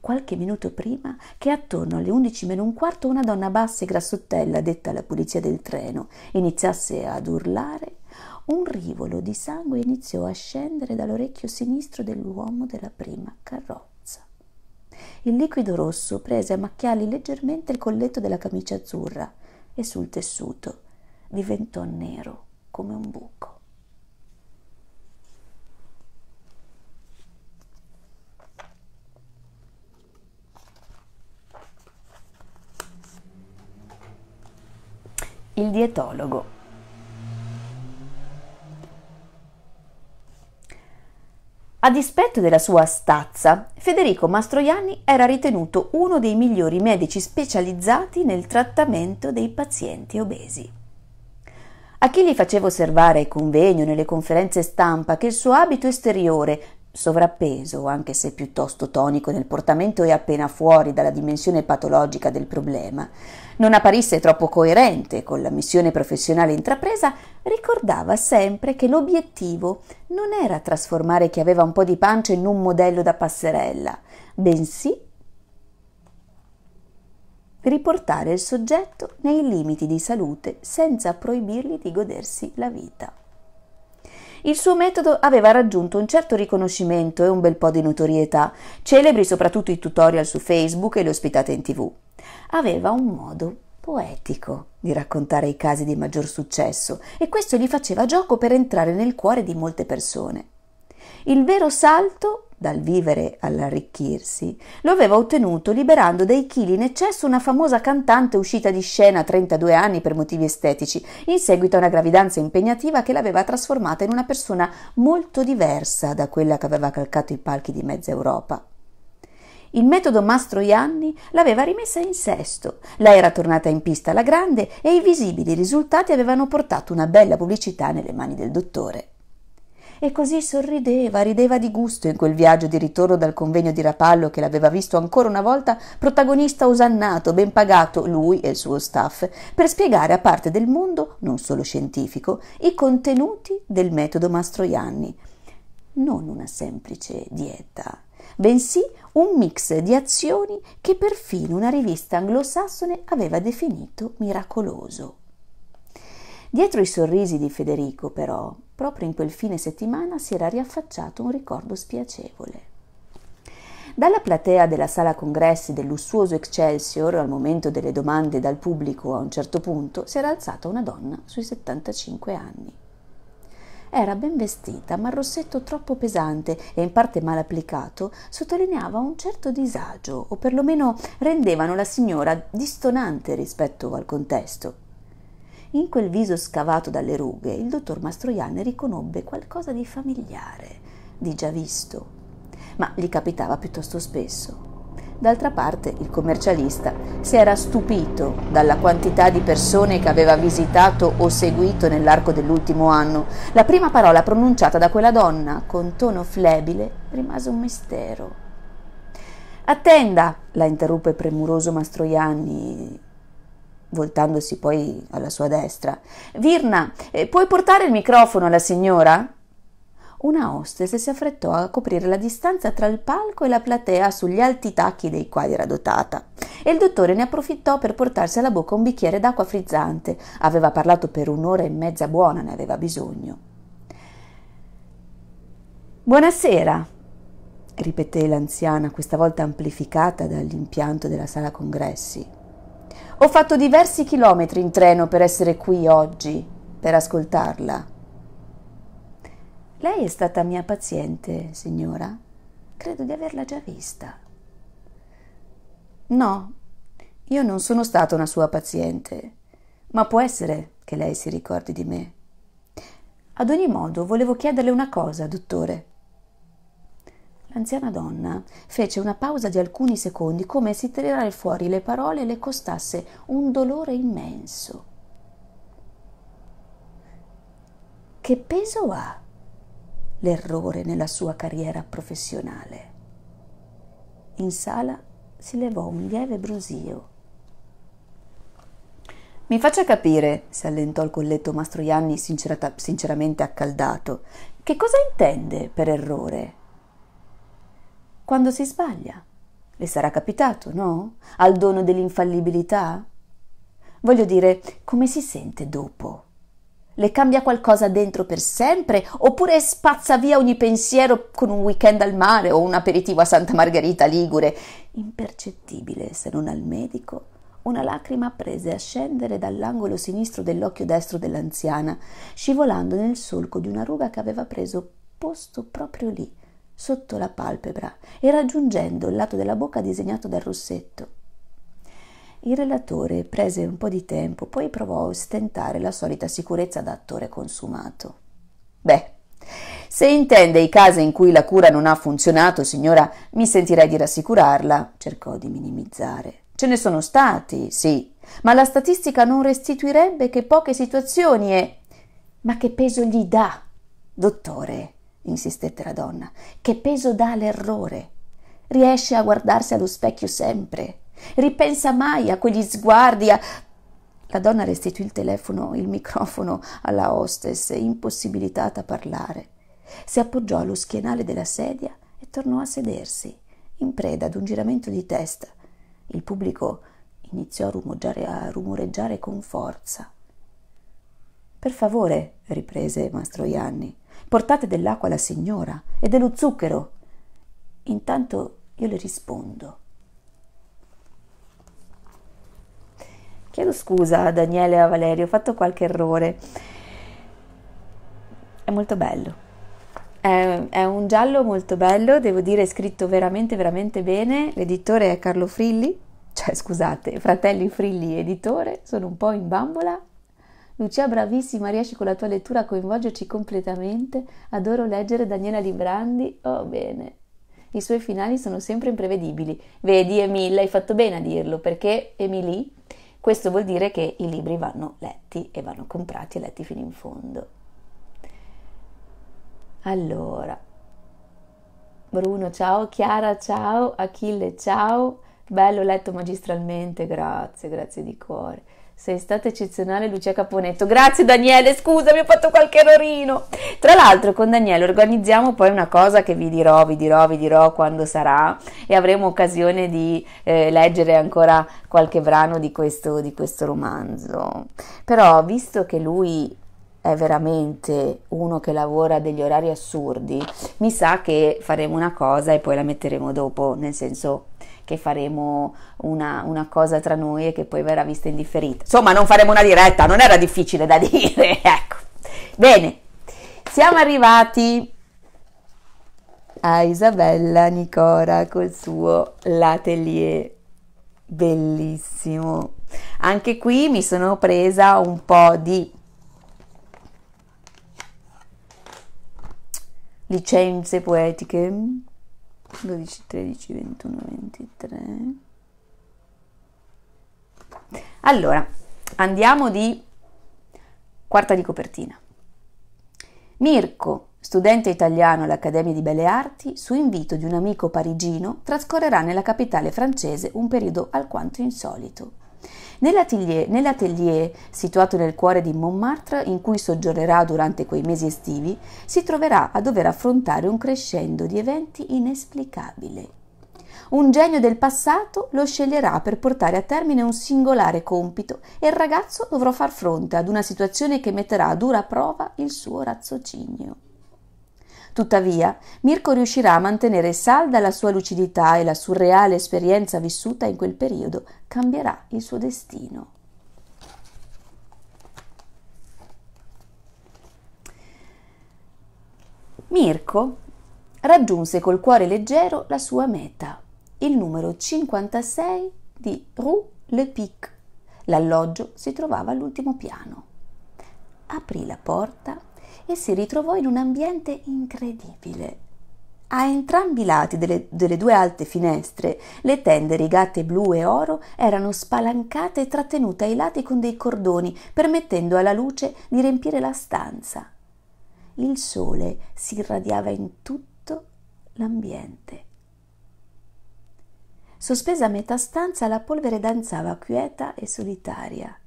qualche minuto prima che attorno alle 11 meno un quarto una donna bassa e grassottella, detta alla pulizia del treno, iniziasse ad urlare un rivolo di sangue iniziò a scendere dall'orecchio sinistro dell'uomo della prima carrozza. Il liquido rosso prese a macchiargli leggermente il colletto della camicia azzurra e sul tessuto diventò nero come un buco. Il dietologo A dispetto della sua stazza, Federico Mastroianni era ritenuto uno dei migliori medici specializzati nel trattamento dei pazienti obesi. A chi gli faceva osservare ai convegni nelle conferenze stampa che il suo abito esteriore sovrappeso, anche se piuttosto tonico nel portamento e appena fuori dalla dimensione patologica del problema, non apparisse troppo coerente con la missione professionale intrapresa, ricordava sempre che l'obiettivo non era trasformare chi aveva un po' di pancia in un modello da passerella, bensì riportare il soggetto nei limiti di salute senza proibirgli di godersi la vita il suo metodo aveva raggiunto un certo riconoscimento e un bel po' di notorietà, celebri soprattutto i tutorial su Facebook e le ospitate in tv. Aveva un modo poetico di raccontare i casi di maggior successo e questo gli faceva gioco per entrare nel cuore di molte persone. Il vero salto dal vivere all'arricchirsi, lo aveva ottenuto liberando dai chili in eccesso una famosa cantante uscita di scena a 32 anni per motivi estetici, in seguito a una gravidanza impegnativa che l'aveva trasformata in una persona molto diversa da quella che aveva calcato i palchi di mezza Europa. Il metodo Mastroianni l'aveva rimessa in sesto, Lei era tornata in pista alla grande e i visibili risultati avevano portato una bella pubblicità nelle mani del dottore. E così sorrideva, rideva di gusto in quel viaggio di ritorno dal convegno di Rapallo che l'aveva visto ancora una volta protagonista osannato, ben pagato, lui e il suo staff, per spiegare a parte del mondo, non solo scientifico, i contenuti del metodo Mastroianni. Non una semplice dieta, bensì un mix di azioni che perfino una rivista anglosassone aveva definito miracoloso. Dietro i sorrisi di Federico, però, Proprio in quel fine settimana si era riaffacciato un ricordo spiacevole. Dalla platea della sala congressi del lussuoso Excelsior, al momento delle domande dal pubblico a un certo punto, si era alzata una donna sui 75 anni. Era ben vestita, ma il rossetto troppo pesante e in parte mal applicato sottolineava un certo disagio, o perlomeno rendevano la signora distonante rispetto al contesto. In quel viso scavato dalle rughe, il dottor Mastroianni riconobbe qualcosa di familiare, di già visto, ma gli capitava piuttosto spesso. D'altra parte il commercialista si era stupito dalla quantità di persone che aveva visitato o seguito nell'arco dell'ultimo anno. La prima parola pronunciata da quella donna, con tono flebile, rimase un mistero. Attenda, la interruppe premuroso Mastroianni, voltandosi poi alla sua destra. Virna, eh, puoi portare il microfono alla signora? Una hostess si affrettò a coprire la distanza tra il palco e la platea sugli alti tacchi dei quali era dotata. E il dottore ne approfittò per portarsi alla bocca un bicchiere d'acqua frizzante. Aveva parlato per un'ora e mezza buona, ne aveva bisogno. Buonasera, ripeté l'anziana, questa volta amplificata dall'impianto della sala congressi. Ho fatto diversi chilometri in treno per essere qui oggi, per ascoltarla. Lei è stata mia paziente, signora? Credo di averla già vista. No, io non sono stata una sua paziente, ma può essere che lei si ricordi di me. Ad ogni modo, volevo chiederle una cosa, dottore. L'anziana donna fece una pausa di alcuni secondi, come se tirare fuori le parole le costasse un dolore immenso. Che peso ha l'errore nella sua carriera professionale? In sala si levò un lieve brusio. Mi faccia capire, si allentò il colletto Mastroianni sinceramente accaldato, che cosa intende per errore? quando si sbaglia. Le sarà capitato, no? Al dono dell'infallibilità? Voglio dire, come si sente dopo? Le cambia qualcosa dentro per sempre? Oppure spazza via ogni pensiero con un weekend al mare o un aperitivo a Santa Margherita Ligure? Impercettibile, se non al medico, una lacrima prese a scendere dall'angolo sinistro dell'occhio destro dell'anziana, scivolando nel solco di una ruga che aveva preso posto proprio lì, sotto la palpebra e raggiungendo il lato della bocca disegnato dal rossetto. Il relatore prese un po' di tempo, poi provò a ostentare la solita sicurezza da attore consumato. Beh, se intende i casi in cui la cura non ha funzionato, signora, mi sentirei di rassicurarla, cercò di minimizzare. Ce ne sono stati, sì, ma la statistica non restituirebbe che poche situazioni e... Ma che peso gli dà, dottore? insistette la donna. Che peso dà l'errore? Riesce a guardarsi allo specchio sempre. Ripensa mai a quegli sguardi, a... La donna restituì il telefono, il microfono alla hostess, impossibilitata a parlare. Si appoggiò allo schienale della sedia e tornò a sedersi, in preda ad un giramento di testa. Il pubblico iniziò a, a rumoreggiare con forza. Per favore, riprese Mastroianni, Portate dell'acqua alla signora e dello zucchero. Intanto io le rispondo. Chiedo scusa a Daniele e a Valerio, ho fatto qualche errore. È molto bello. È, è un giallo molto bello, devo dire, è scritto veramente, veramente bene. L'editore è Carlo Frilli, cioè scusate, Fratelli Frilli editore, sono un po' in bambola, Lucia, bravissima, riesci con la tua lettura a coinvolgerci completamente. Adoro leggere Daniela Librandi. Oh, bene. I suoi finali sono sempre imprevedibili. Vedi, Emil, hai fatto bene a dirlo, perché, Emily, questo vuol dire che i libri vanno letti e vanno comprati e letti fino in fondo. Allora, Bruno, ciao, Chiara, ciao, Achille, ciao. Bello letto magistralmente, grazie, grazie di cuore. Sei stata eccezionale Lucia Caponetto. Grazie Daniele, scusa, mi ho fatto qualche errorino. Tra l'altro con Daniele organizziamo poi una cosa che vi dirò, vi dirò, vi dirò quando sarà e avremo occasione di eh, leggere ancora qualche brano di questo, di questo romanzo. Però visto che lui è veramente uno che lavora a degli orari assurdi, mi sa che faremo una cosa e poi la metteremo dopo, nel senso che faremo una, una, cosa tra noi e che poi verrà vista indifferita. Insomma, non faremo una diretta, non era difficile da dire, ecco. Bene, siamo arrivati a Isabella Nicora col suo latelier bellissimo. Anche qui mi sono presa un po' di licenze poetiche 12, 13, 21, 23. Allora, andiamo di quarta di copertina. Mirko, studente italiano all'Accademia di Belle Arti, su invito di un amico parigino, trascorrerà nella capitale francese un periodo alquanto insolito Nell'atelier, nell'atelier situato nel cuore di Montmartre, in cui soggiornerà durante quei mesi estivi, si troverà a dover affrontare un crescendo di eventi inesplicabile. Un genio del passato lo sceglierà per portare a termine un singolare compito e il ragazzo dovrà far fronte ad una situazione che metterà a dura prova il suo razzocinio. Tuttavia, Mirko riuscirà a mantenere salda la sua lucidità e la surreale esperienza vissuta in quel periodo cambierà il suo destino. Mirko raggiunse col cuore leggero la sua meta, il numero 56 di Rue Le Pic. L'alloggio si trovava all'ultimo piano. Aprì la porta e si ritrovò in un ambiente incredibile. A entrambi i lati delle, delle, due alte finestre, le tende rigate blu e oro erano spalancate e trattenute ai lati con dei cordoni, permettendo alla luce di riempire la stanza. Il sole si irradiava in tutto l'ambiente. Sospesa a metà stanza, la polvere danzava quieta e solitaria.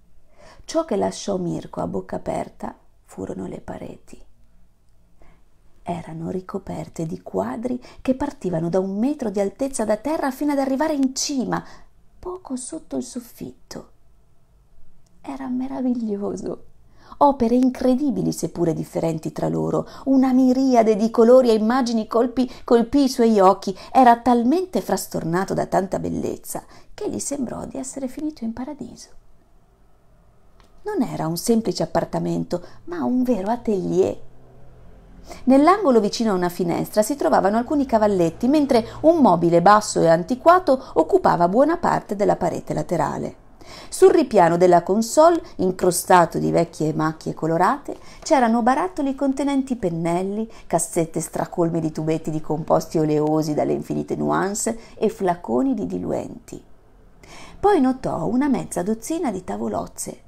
Ciò che lasciò Mirko a bocca aperta furono le pareti. Erano ricoperte di quadri che partivano da un metro di altezza da terra fino ad arrivare in cima, poco sotto il soffitto. Era meraviglioso. Opere incredibili seppure differenti tra loro, una miriade di colori e immagini colpi, colpì i suoi occhi, era talmente frastornato da tanta bellezza che gli sembrò di essere finito in paradiso non era un semplice appartamento, ma un vero atelier. Nell'angolo vicino a una finestra si trovavano alcuni cavalletti, mentre un mobile basso e antiquato occupava buona parte della parete laterale. Sul ripiano della console, incrostato di vecchie macchie colorate, c'erano barattoli contenenti pennelli, cassette stracolme di tubetti di composti oleosi dalle infinite nuance e flaconi di diluenti. Poi notò una mezza dozzina di tavolozze,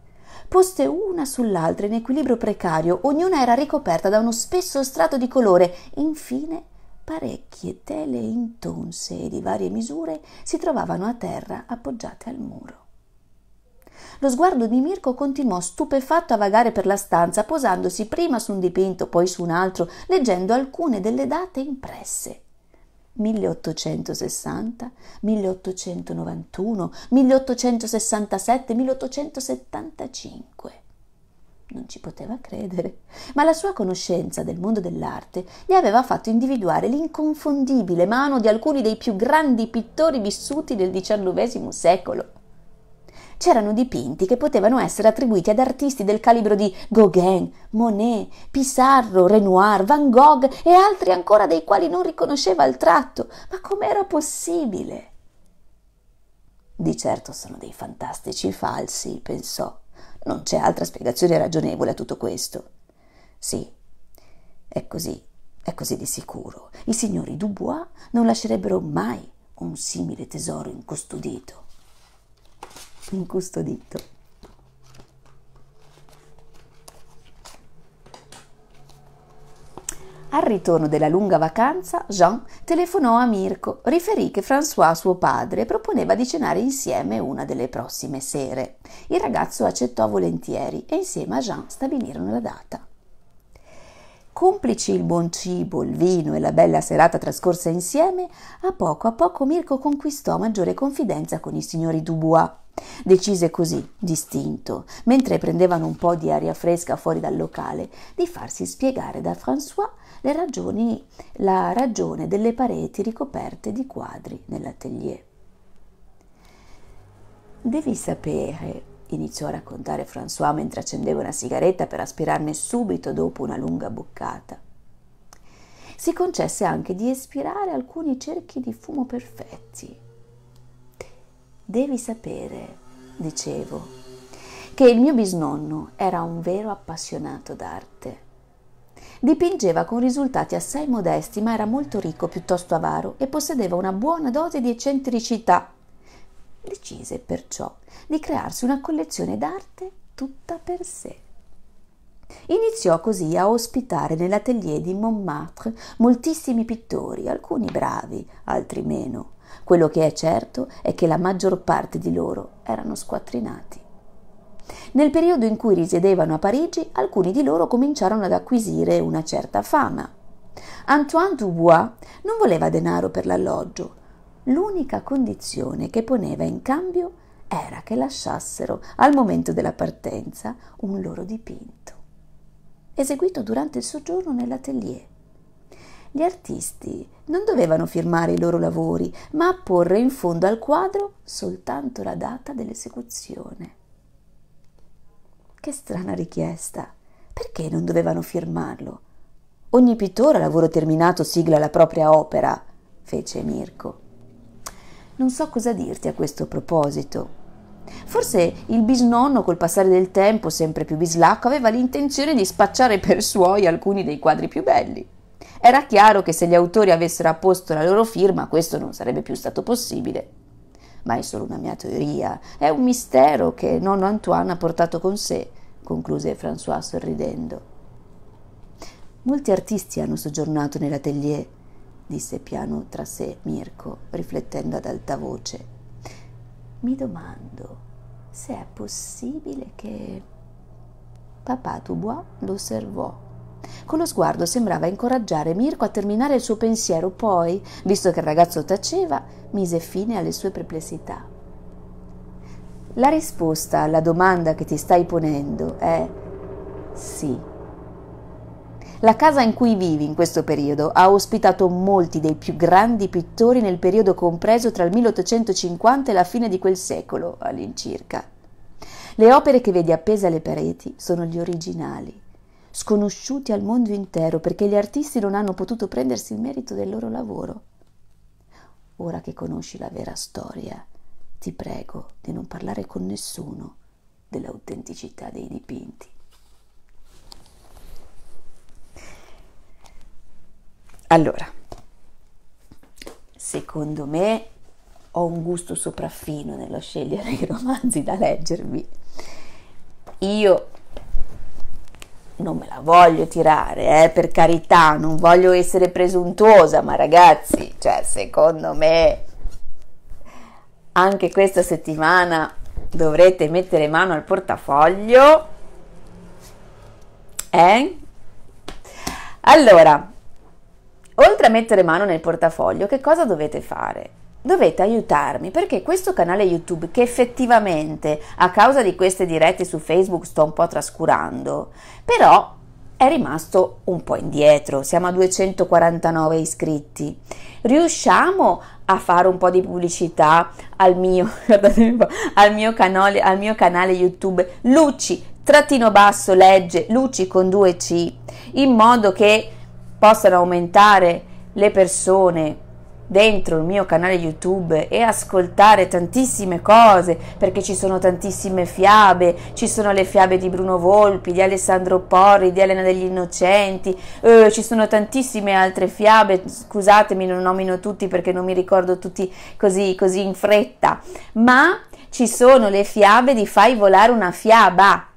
poste una sull'altra in equilibrio precario, ognuna era ricoperta da uno spesso strato di colore, infine parecchie tele intonse e di varie misure si trovavano a terra appoggiate al muro. Lo sguardo di Mirko continuò stupefatto a vagare per la stanza, posandosi prima su un dipinto, poi su un altro, leggendo alcune delle date impresse. 1860, 1891, 1867, 1875. Non ci poteva credere, ma la sua conoscenza del mondo dell'arte gli aveva fatto individuare l'inconfondibile mano di alcuni dei più grandi pittori vissuti del XIX secolo c'erano dipinti che potevano essere attribuiti ad artisti del calibro di Gauguin, Monet, Pissarro, Renoir, Van Gogh e altri ancora dei quali non riconosceva il tratto. Ma com'era possibile? Di certo sono dei fantastici falsi, pensò. Non c'è altra spiegazione ragionevole a tutto questo. Sì, è così, è così di sicuro. I signori Dubois non lascerebbero mai un simile tesoro incustodito incustodito Al ritorno della lunga vacanza, Jean telefonò a Mirko, riferì che François, suo padre, proponeva di cenare insieme una delle prossime sere. Il ragazzo accettò volentieri e insieme a Jean stabilirono la data. Complici il buon cibo, il vino e la bella serata trascorsa insieme, a poco a poco Mirko conquistò maggiore confidenza con i signori Dubois Decise così, distinto, mentre prendevano un po' di aria fresca fuori dal locale, di farsi spiegare da François ragioni, la ragione delle pareti ricoperte di quadri nell'atelier. Devi sapere, iniziò a raccontare François mentre accendeva una sigaretta per aspirarne subito dopo una lunga boccata. Si concesse anche di espirare alcuni cerchi di fumo perfetti Devi sapere, dicevo, che il mio bisnonno era un vero appassionato d'arte. Dipingeva con risultati assai modesti, ma era molto ricco, piuttosto avaro e possedeva una buona dose di eccentricità. Decise perciò di crearsi una collezione d'arte tutta per sé. Iniziò così a ospitare nell'atelier di Montmartre moltissimi pittori, alcuni bravi, altri meno, quello che è certo è che la maggior parte di loro erano squattrinati. Nel periodo in cui risiedevano a Parigi, alcuni di loro cominciarono ad acquisire una certa fama. Antoine Dubois non voleva denaro per l'alloggio. L'unica condizione che poneva in cambio era che lasciassero al momento della partenza un loro dipinto, eseguito durante il soggiorno nell'atelier. Gli artisti non dovevano firmare i loro lavori, ma apporre in fondo al quadro soltanto la data dell'esecuzione. Che strana richiesta! Perché non dovevano firmarlo? Ogni pittore a lavoro terminato sigla la propria opera, fece Mirko. Non so cosa dirti a questo proposito. Forse il bisnonno, col passare del tempo sempre più bislacco, aveva l'intenzione di spacciare per suoi alcuni dei quadri più belli. Era chiaro che se gli autori avessero apposto la loro firma questo non sarebbe più stato possibile. Ma è solo una mia teoria, è un mistero che nonno Antoine ha portato con sé, concluse François sorridendo. Molti artisti hanno soggiornato nell'atelier, disse piano tra sé Mirko, riflettendo ad alta voce. Mi domando se è possibile che... Papà Dubois lo osservò con lo sguardo sembrava incoraggiare Mirko a terminare il suo pensiero, poi, visto che il ragazzo taceva, mise fine alle sue perplessità. La risposta alla domanda che ti stai ponendo è sì. La casa in cui vivi in questo periodo ha ospitato molti dei più grandi pittori nel periodo compreso tra il 1850 e la fine di quel secolo all'incirca. Le opere che vedi appese alle pareti sono gli originali, sconosciuti al mondo intero perché gli artisti non hanno potuto prendersi il merito del loro lavoro. Ora che conosci la vera storia, ti prego di non parlare con nessuno dell'autenticità dei dipinti. Allora, secondo me ho un gusto sopraffino nello scegliere i romanzi da leggervi. Io non me la voglio tirare, eh, per carità, non voglio essere presuntuosa, ma ragazzi, cioè, secondo me anche questa settimana dovrete mettere mano al portafoglio. Eh? Allora, oltre a mettere mano nel portafoglio, che cosa dovete fare? dovete aiutarmi perché questo canale YouTube che effettivamente a causa di queste dirette su Facebook sto un po' trascurando, però è rimasto un po' indietro, siamo a 249 iscritti. Riusciamo a fare un po' di pubblicità al mio, al mio, canale, al mio canale YouTube Luci, trattino basso, legge, Luci con due c in modo che possano aumentare le persone dentro il mio canale YouTube e ascoltare tantissime cose perché ci sono tantissime fiabe, ci sono le fiabe di Bruno Volpi, di Alessandro Porri, di Elena degli Innocenti, eh, ci sono tantissime altre fiabe, scusatemi non nomino tutti perché non mi ricordo tutti così, così in fretta, ma ci sono le fiabe di Fai volare una fiaba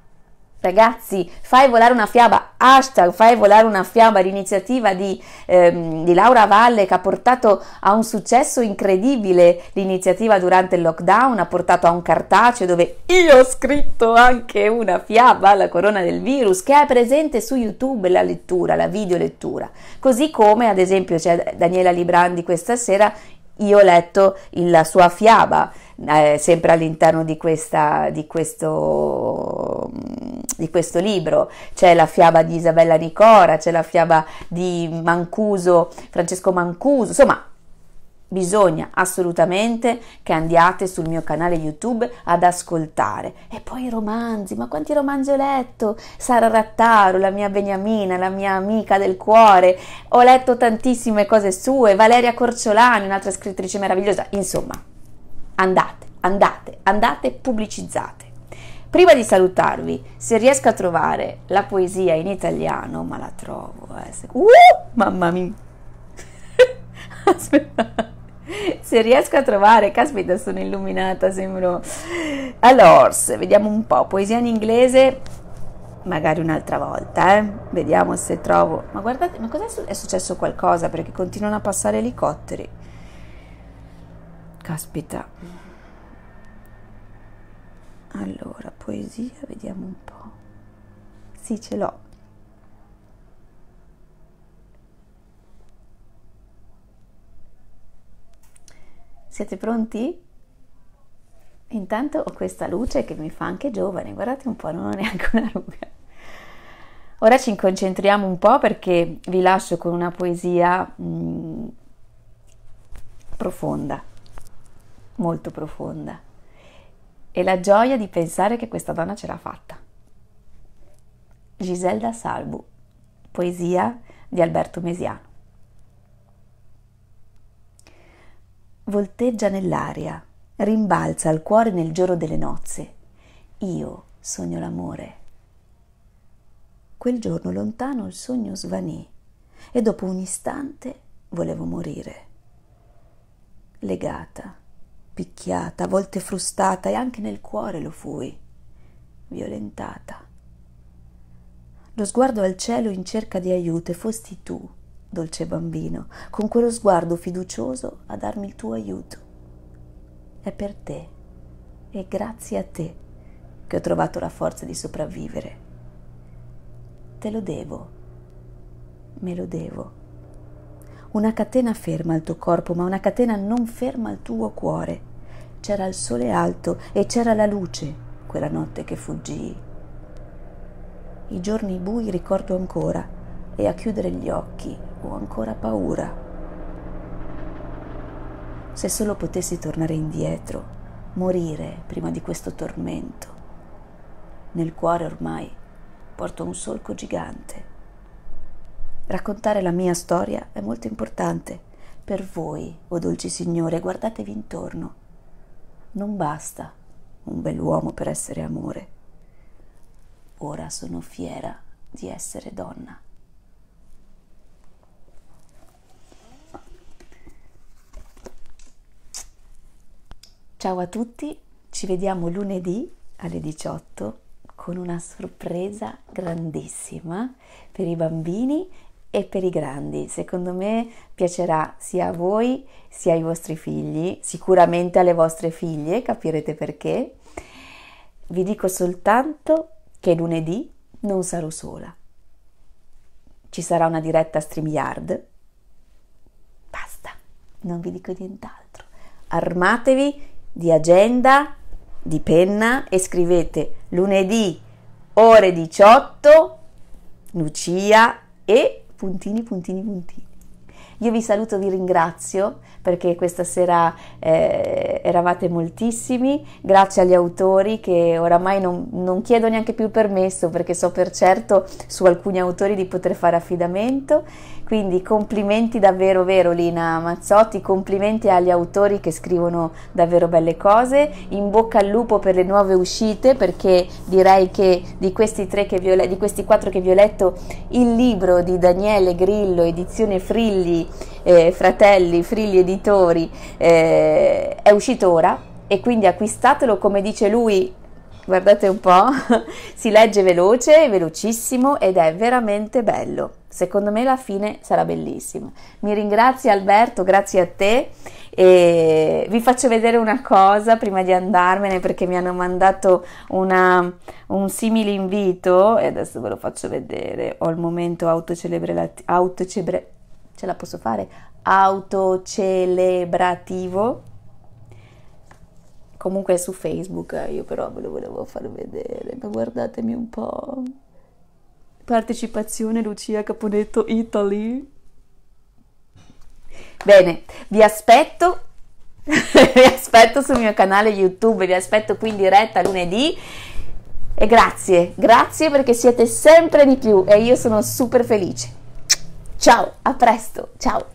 Ragazzi, fai volare una fiaba, hashtag fai volare una fiaba, l'iniziativa di, ehm, di Laura Valle che ha portato a un successo incredibile l'iniziativa durante il lockdown, ha portato a un cartaceo dove io ho scritto anche una fiaba, la corona del virus, che è presente su YouTube la lettura, la videolettura. Così come ad esempio c'è Daniela Librandi questa sera io ho letto la sua fiaba, eh, sempre all'interno di, questa, di, questo, mm, di questo libro. C'è la fiaba di Isabella Nicora c'è la fiaba di Mancuso, Francesco Mancuso, insomma Bisogna assolutamente che andiate sul mio canale YouTube ad ascoltare. E poi i romanzi, ma quanti romanzi ho letto? Sara Rattaro, la mia beniamina, la mia amica del cuore. Ho letto tantissime cose sue, Valeria Corciolani, un'altra scrittrice meravigliosa. Insomma, andate, andate, andate, pubblicizzate. Prima di salutarvi, se riesco a trovare la poesia in italiano, ma la trovo. Eh, se... uh, mamma mia! Aspetta se riesco a trovare, caspita, sono illuminata, sembro. Allora, vediamo un po', poesia in inglese, magari un'altra volta, eh? Vediamo se trovo. Ma guardate, ma cosa è successo qualcosa perché continuano a passare elicotteri. Caspita. Allora, poesia, vediamo un po'. Sì, ce l'ho. Siete pronti? Intanto ho questa luce che mi fa anche giovane, guardate un po', non ho neanche una ruga. Ora ci concentriamo un po' perché vi lascio con una poesia mh, mm, profonda, molto profonda. E la gioia di pensare che questa donna ce l'ha fatta. Giselda Salbu, poesia di Alberto Mesiano. volteggia nell'aria, rimbalza al cuore nel giorno delle nozze. Io sogno l'amore. Quel giorno lontano il sogno svanì e dopo un istante volevo morire. Legata, picchiata, a volte frustata e anche nel cuore lo fui, violentata. Lo sguardo al cielo in cerca di aiuto e fosti tu dolce bambino, con quello sguardo fiducioso a darmi il tuo aiuto. È per te e grazie a te che ho trovato la forza di sopravvivere. Te lo devo, me lo devo. Una catena ferma al tuo corpo, ma una catena non ferma al tuo cuore. C'era il sole alto e c'era la luce quella notte che fuggii. I giorni bui ricordo ancora e a chiudere gli occhi ho ancora paura. Se solo potessi tornare indietro, morire prima di questo tormento. Nel cuore ormai porto un solco gigante. Raccontare la mia storia è molto importante. Per voi, o oh dolci signore, guardatevi intorno. Non basta un bell'uomo per essere amore. Ora sono fiera di essere donna. Ciao a tutti, ci vediamo lunedì alle 18 con una sorpresa grandissima per i bambini e per i grandi. Secondo me piacerà sia a voi sia ai vostri figli, sicuramente alle vostre figlie, capirete perché. Vi dico soltanto che lunedì non sarò sola. Ci sarà una diretta a StreamYard. Basta, non vi dico nient'altro. Armatevi di agenda, di penna e scrivete lunedì ore 18 Lucia e puntini puntini puntini. Io vi saluto, vi ringrazio perché questa sera eh, eravate moltissimi, grazie agli autori che oramai non, non, chiedo neanche più il permesso perché so per certo su alcuni autori di poter fare affidamento, quindi complimenti davvero vero Lina Mazzotti, complimenti agli autori che scrivono davvero belle cose, in bocca al lupo per le nuove uscite perché direi che di questi, tre che vi ho, di questi quattro che vi ho letto il libro di Daniele Grillo, edizione Frilli, eh, fratelli, Frilli editori, eh, è uscito ora e quindi acquistatelo come dice lui guardate un po', si legge veloce, velocissimo ed è veramente bello. Secondo me la fine sarà bellissima. Mi ringrazio Alberto, grazie a te. E vi faccio vedere una cosa prima di andarmene perché mi hanno mandato una, un simile invito e adesso ve lo faccio vedere. Ho il momento autocelebrativo. ce la posso fare? Autocelebrativo comunque è su Facebook, eh, io però ve lo volevo far vedere, ma guardatemi un po'. Partecipazione Lucia Caponetto Italy. Bene, vi aspetto, vi aspetto sul mio canale YouTube, vi aspetto qui in diretta lunedì. E grazie, grazie perché siete sempre di più e io sono super felice. Ciao, a presto, ciao.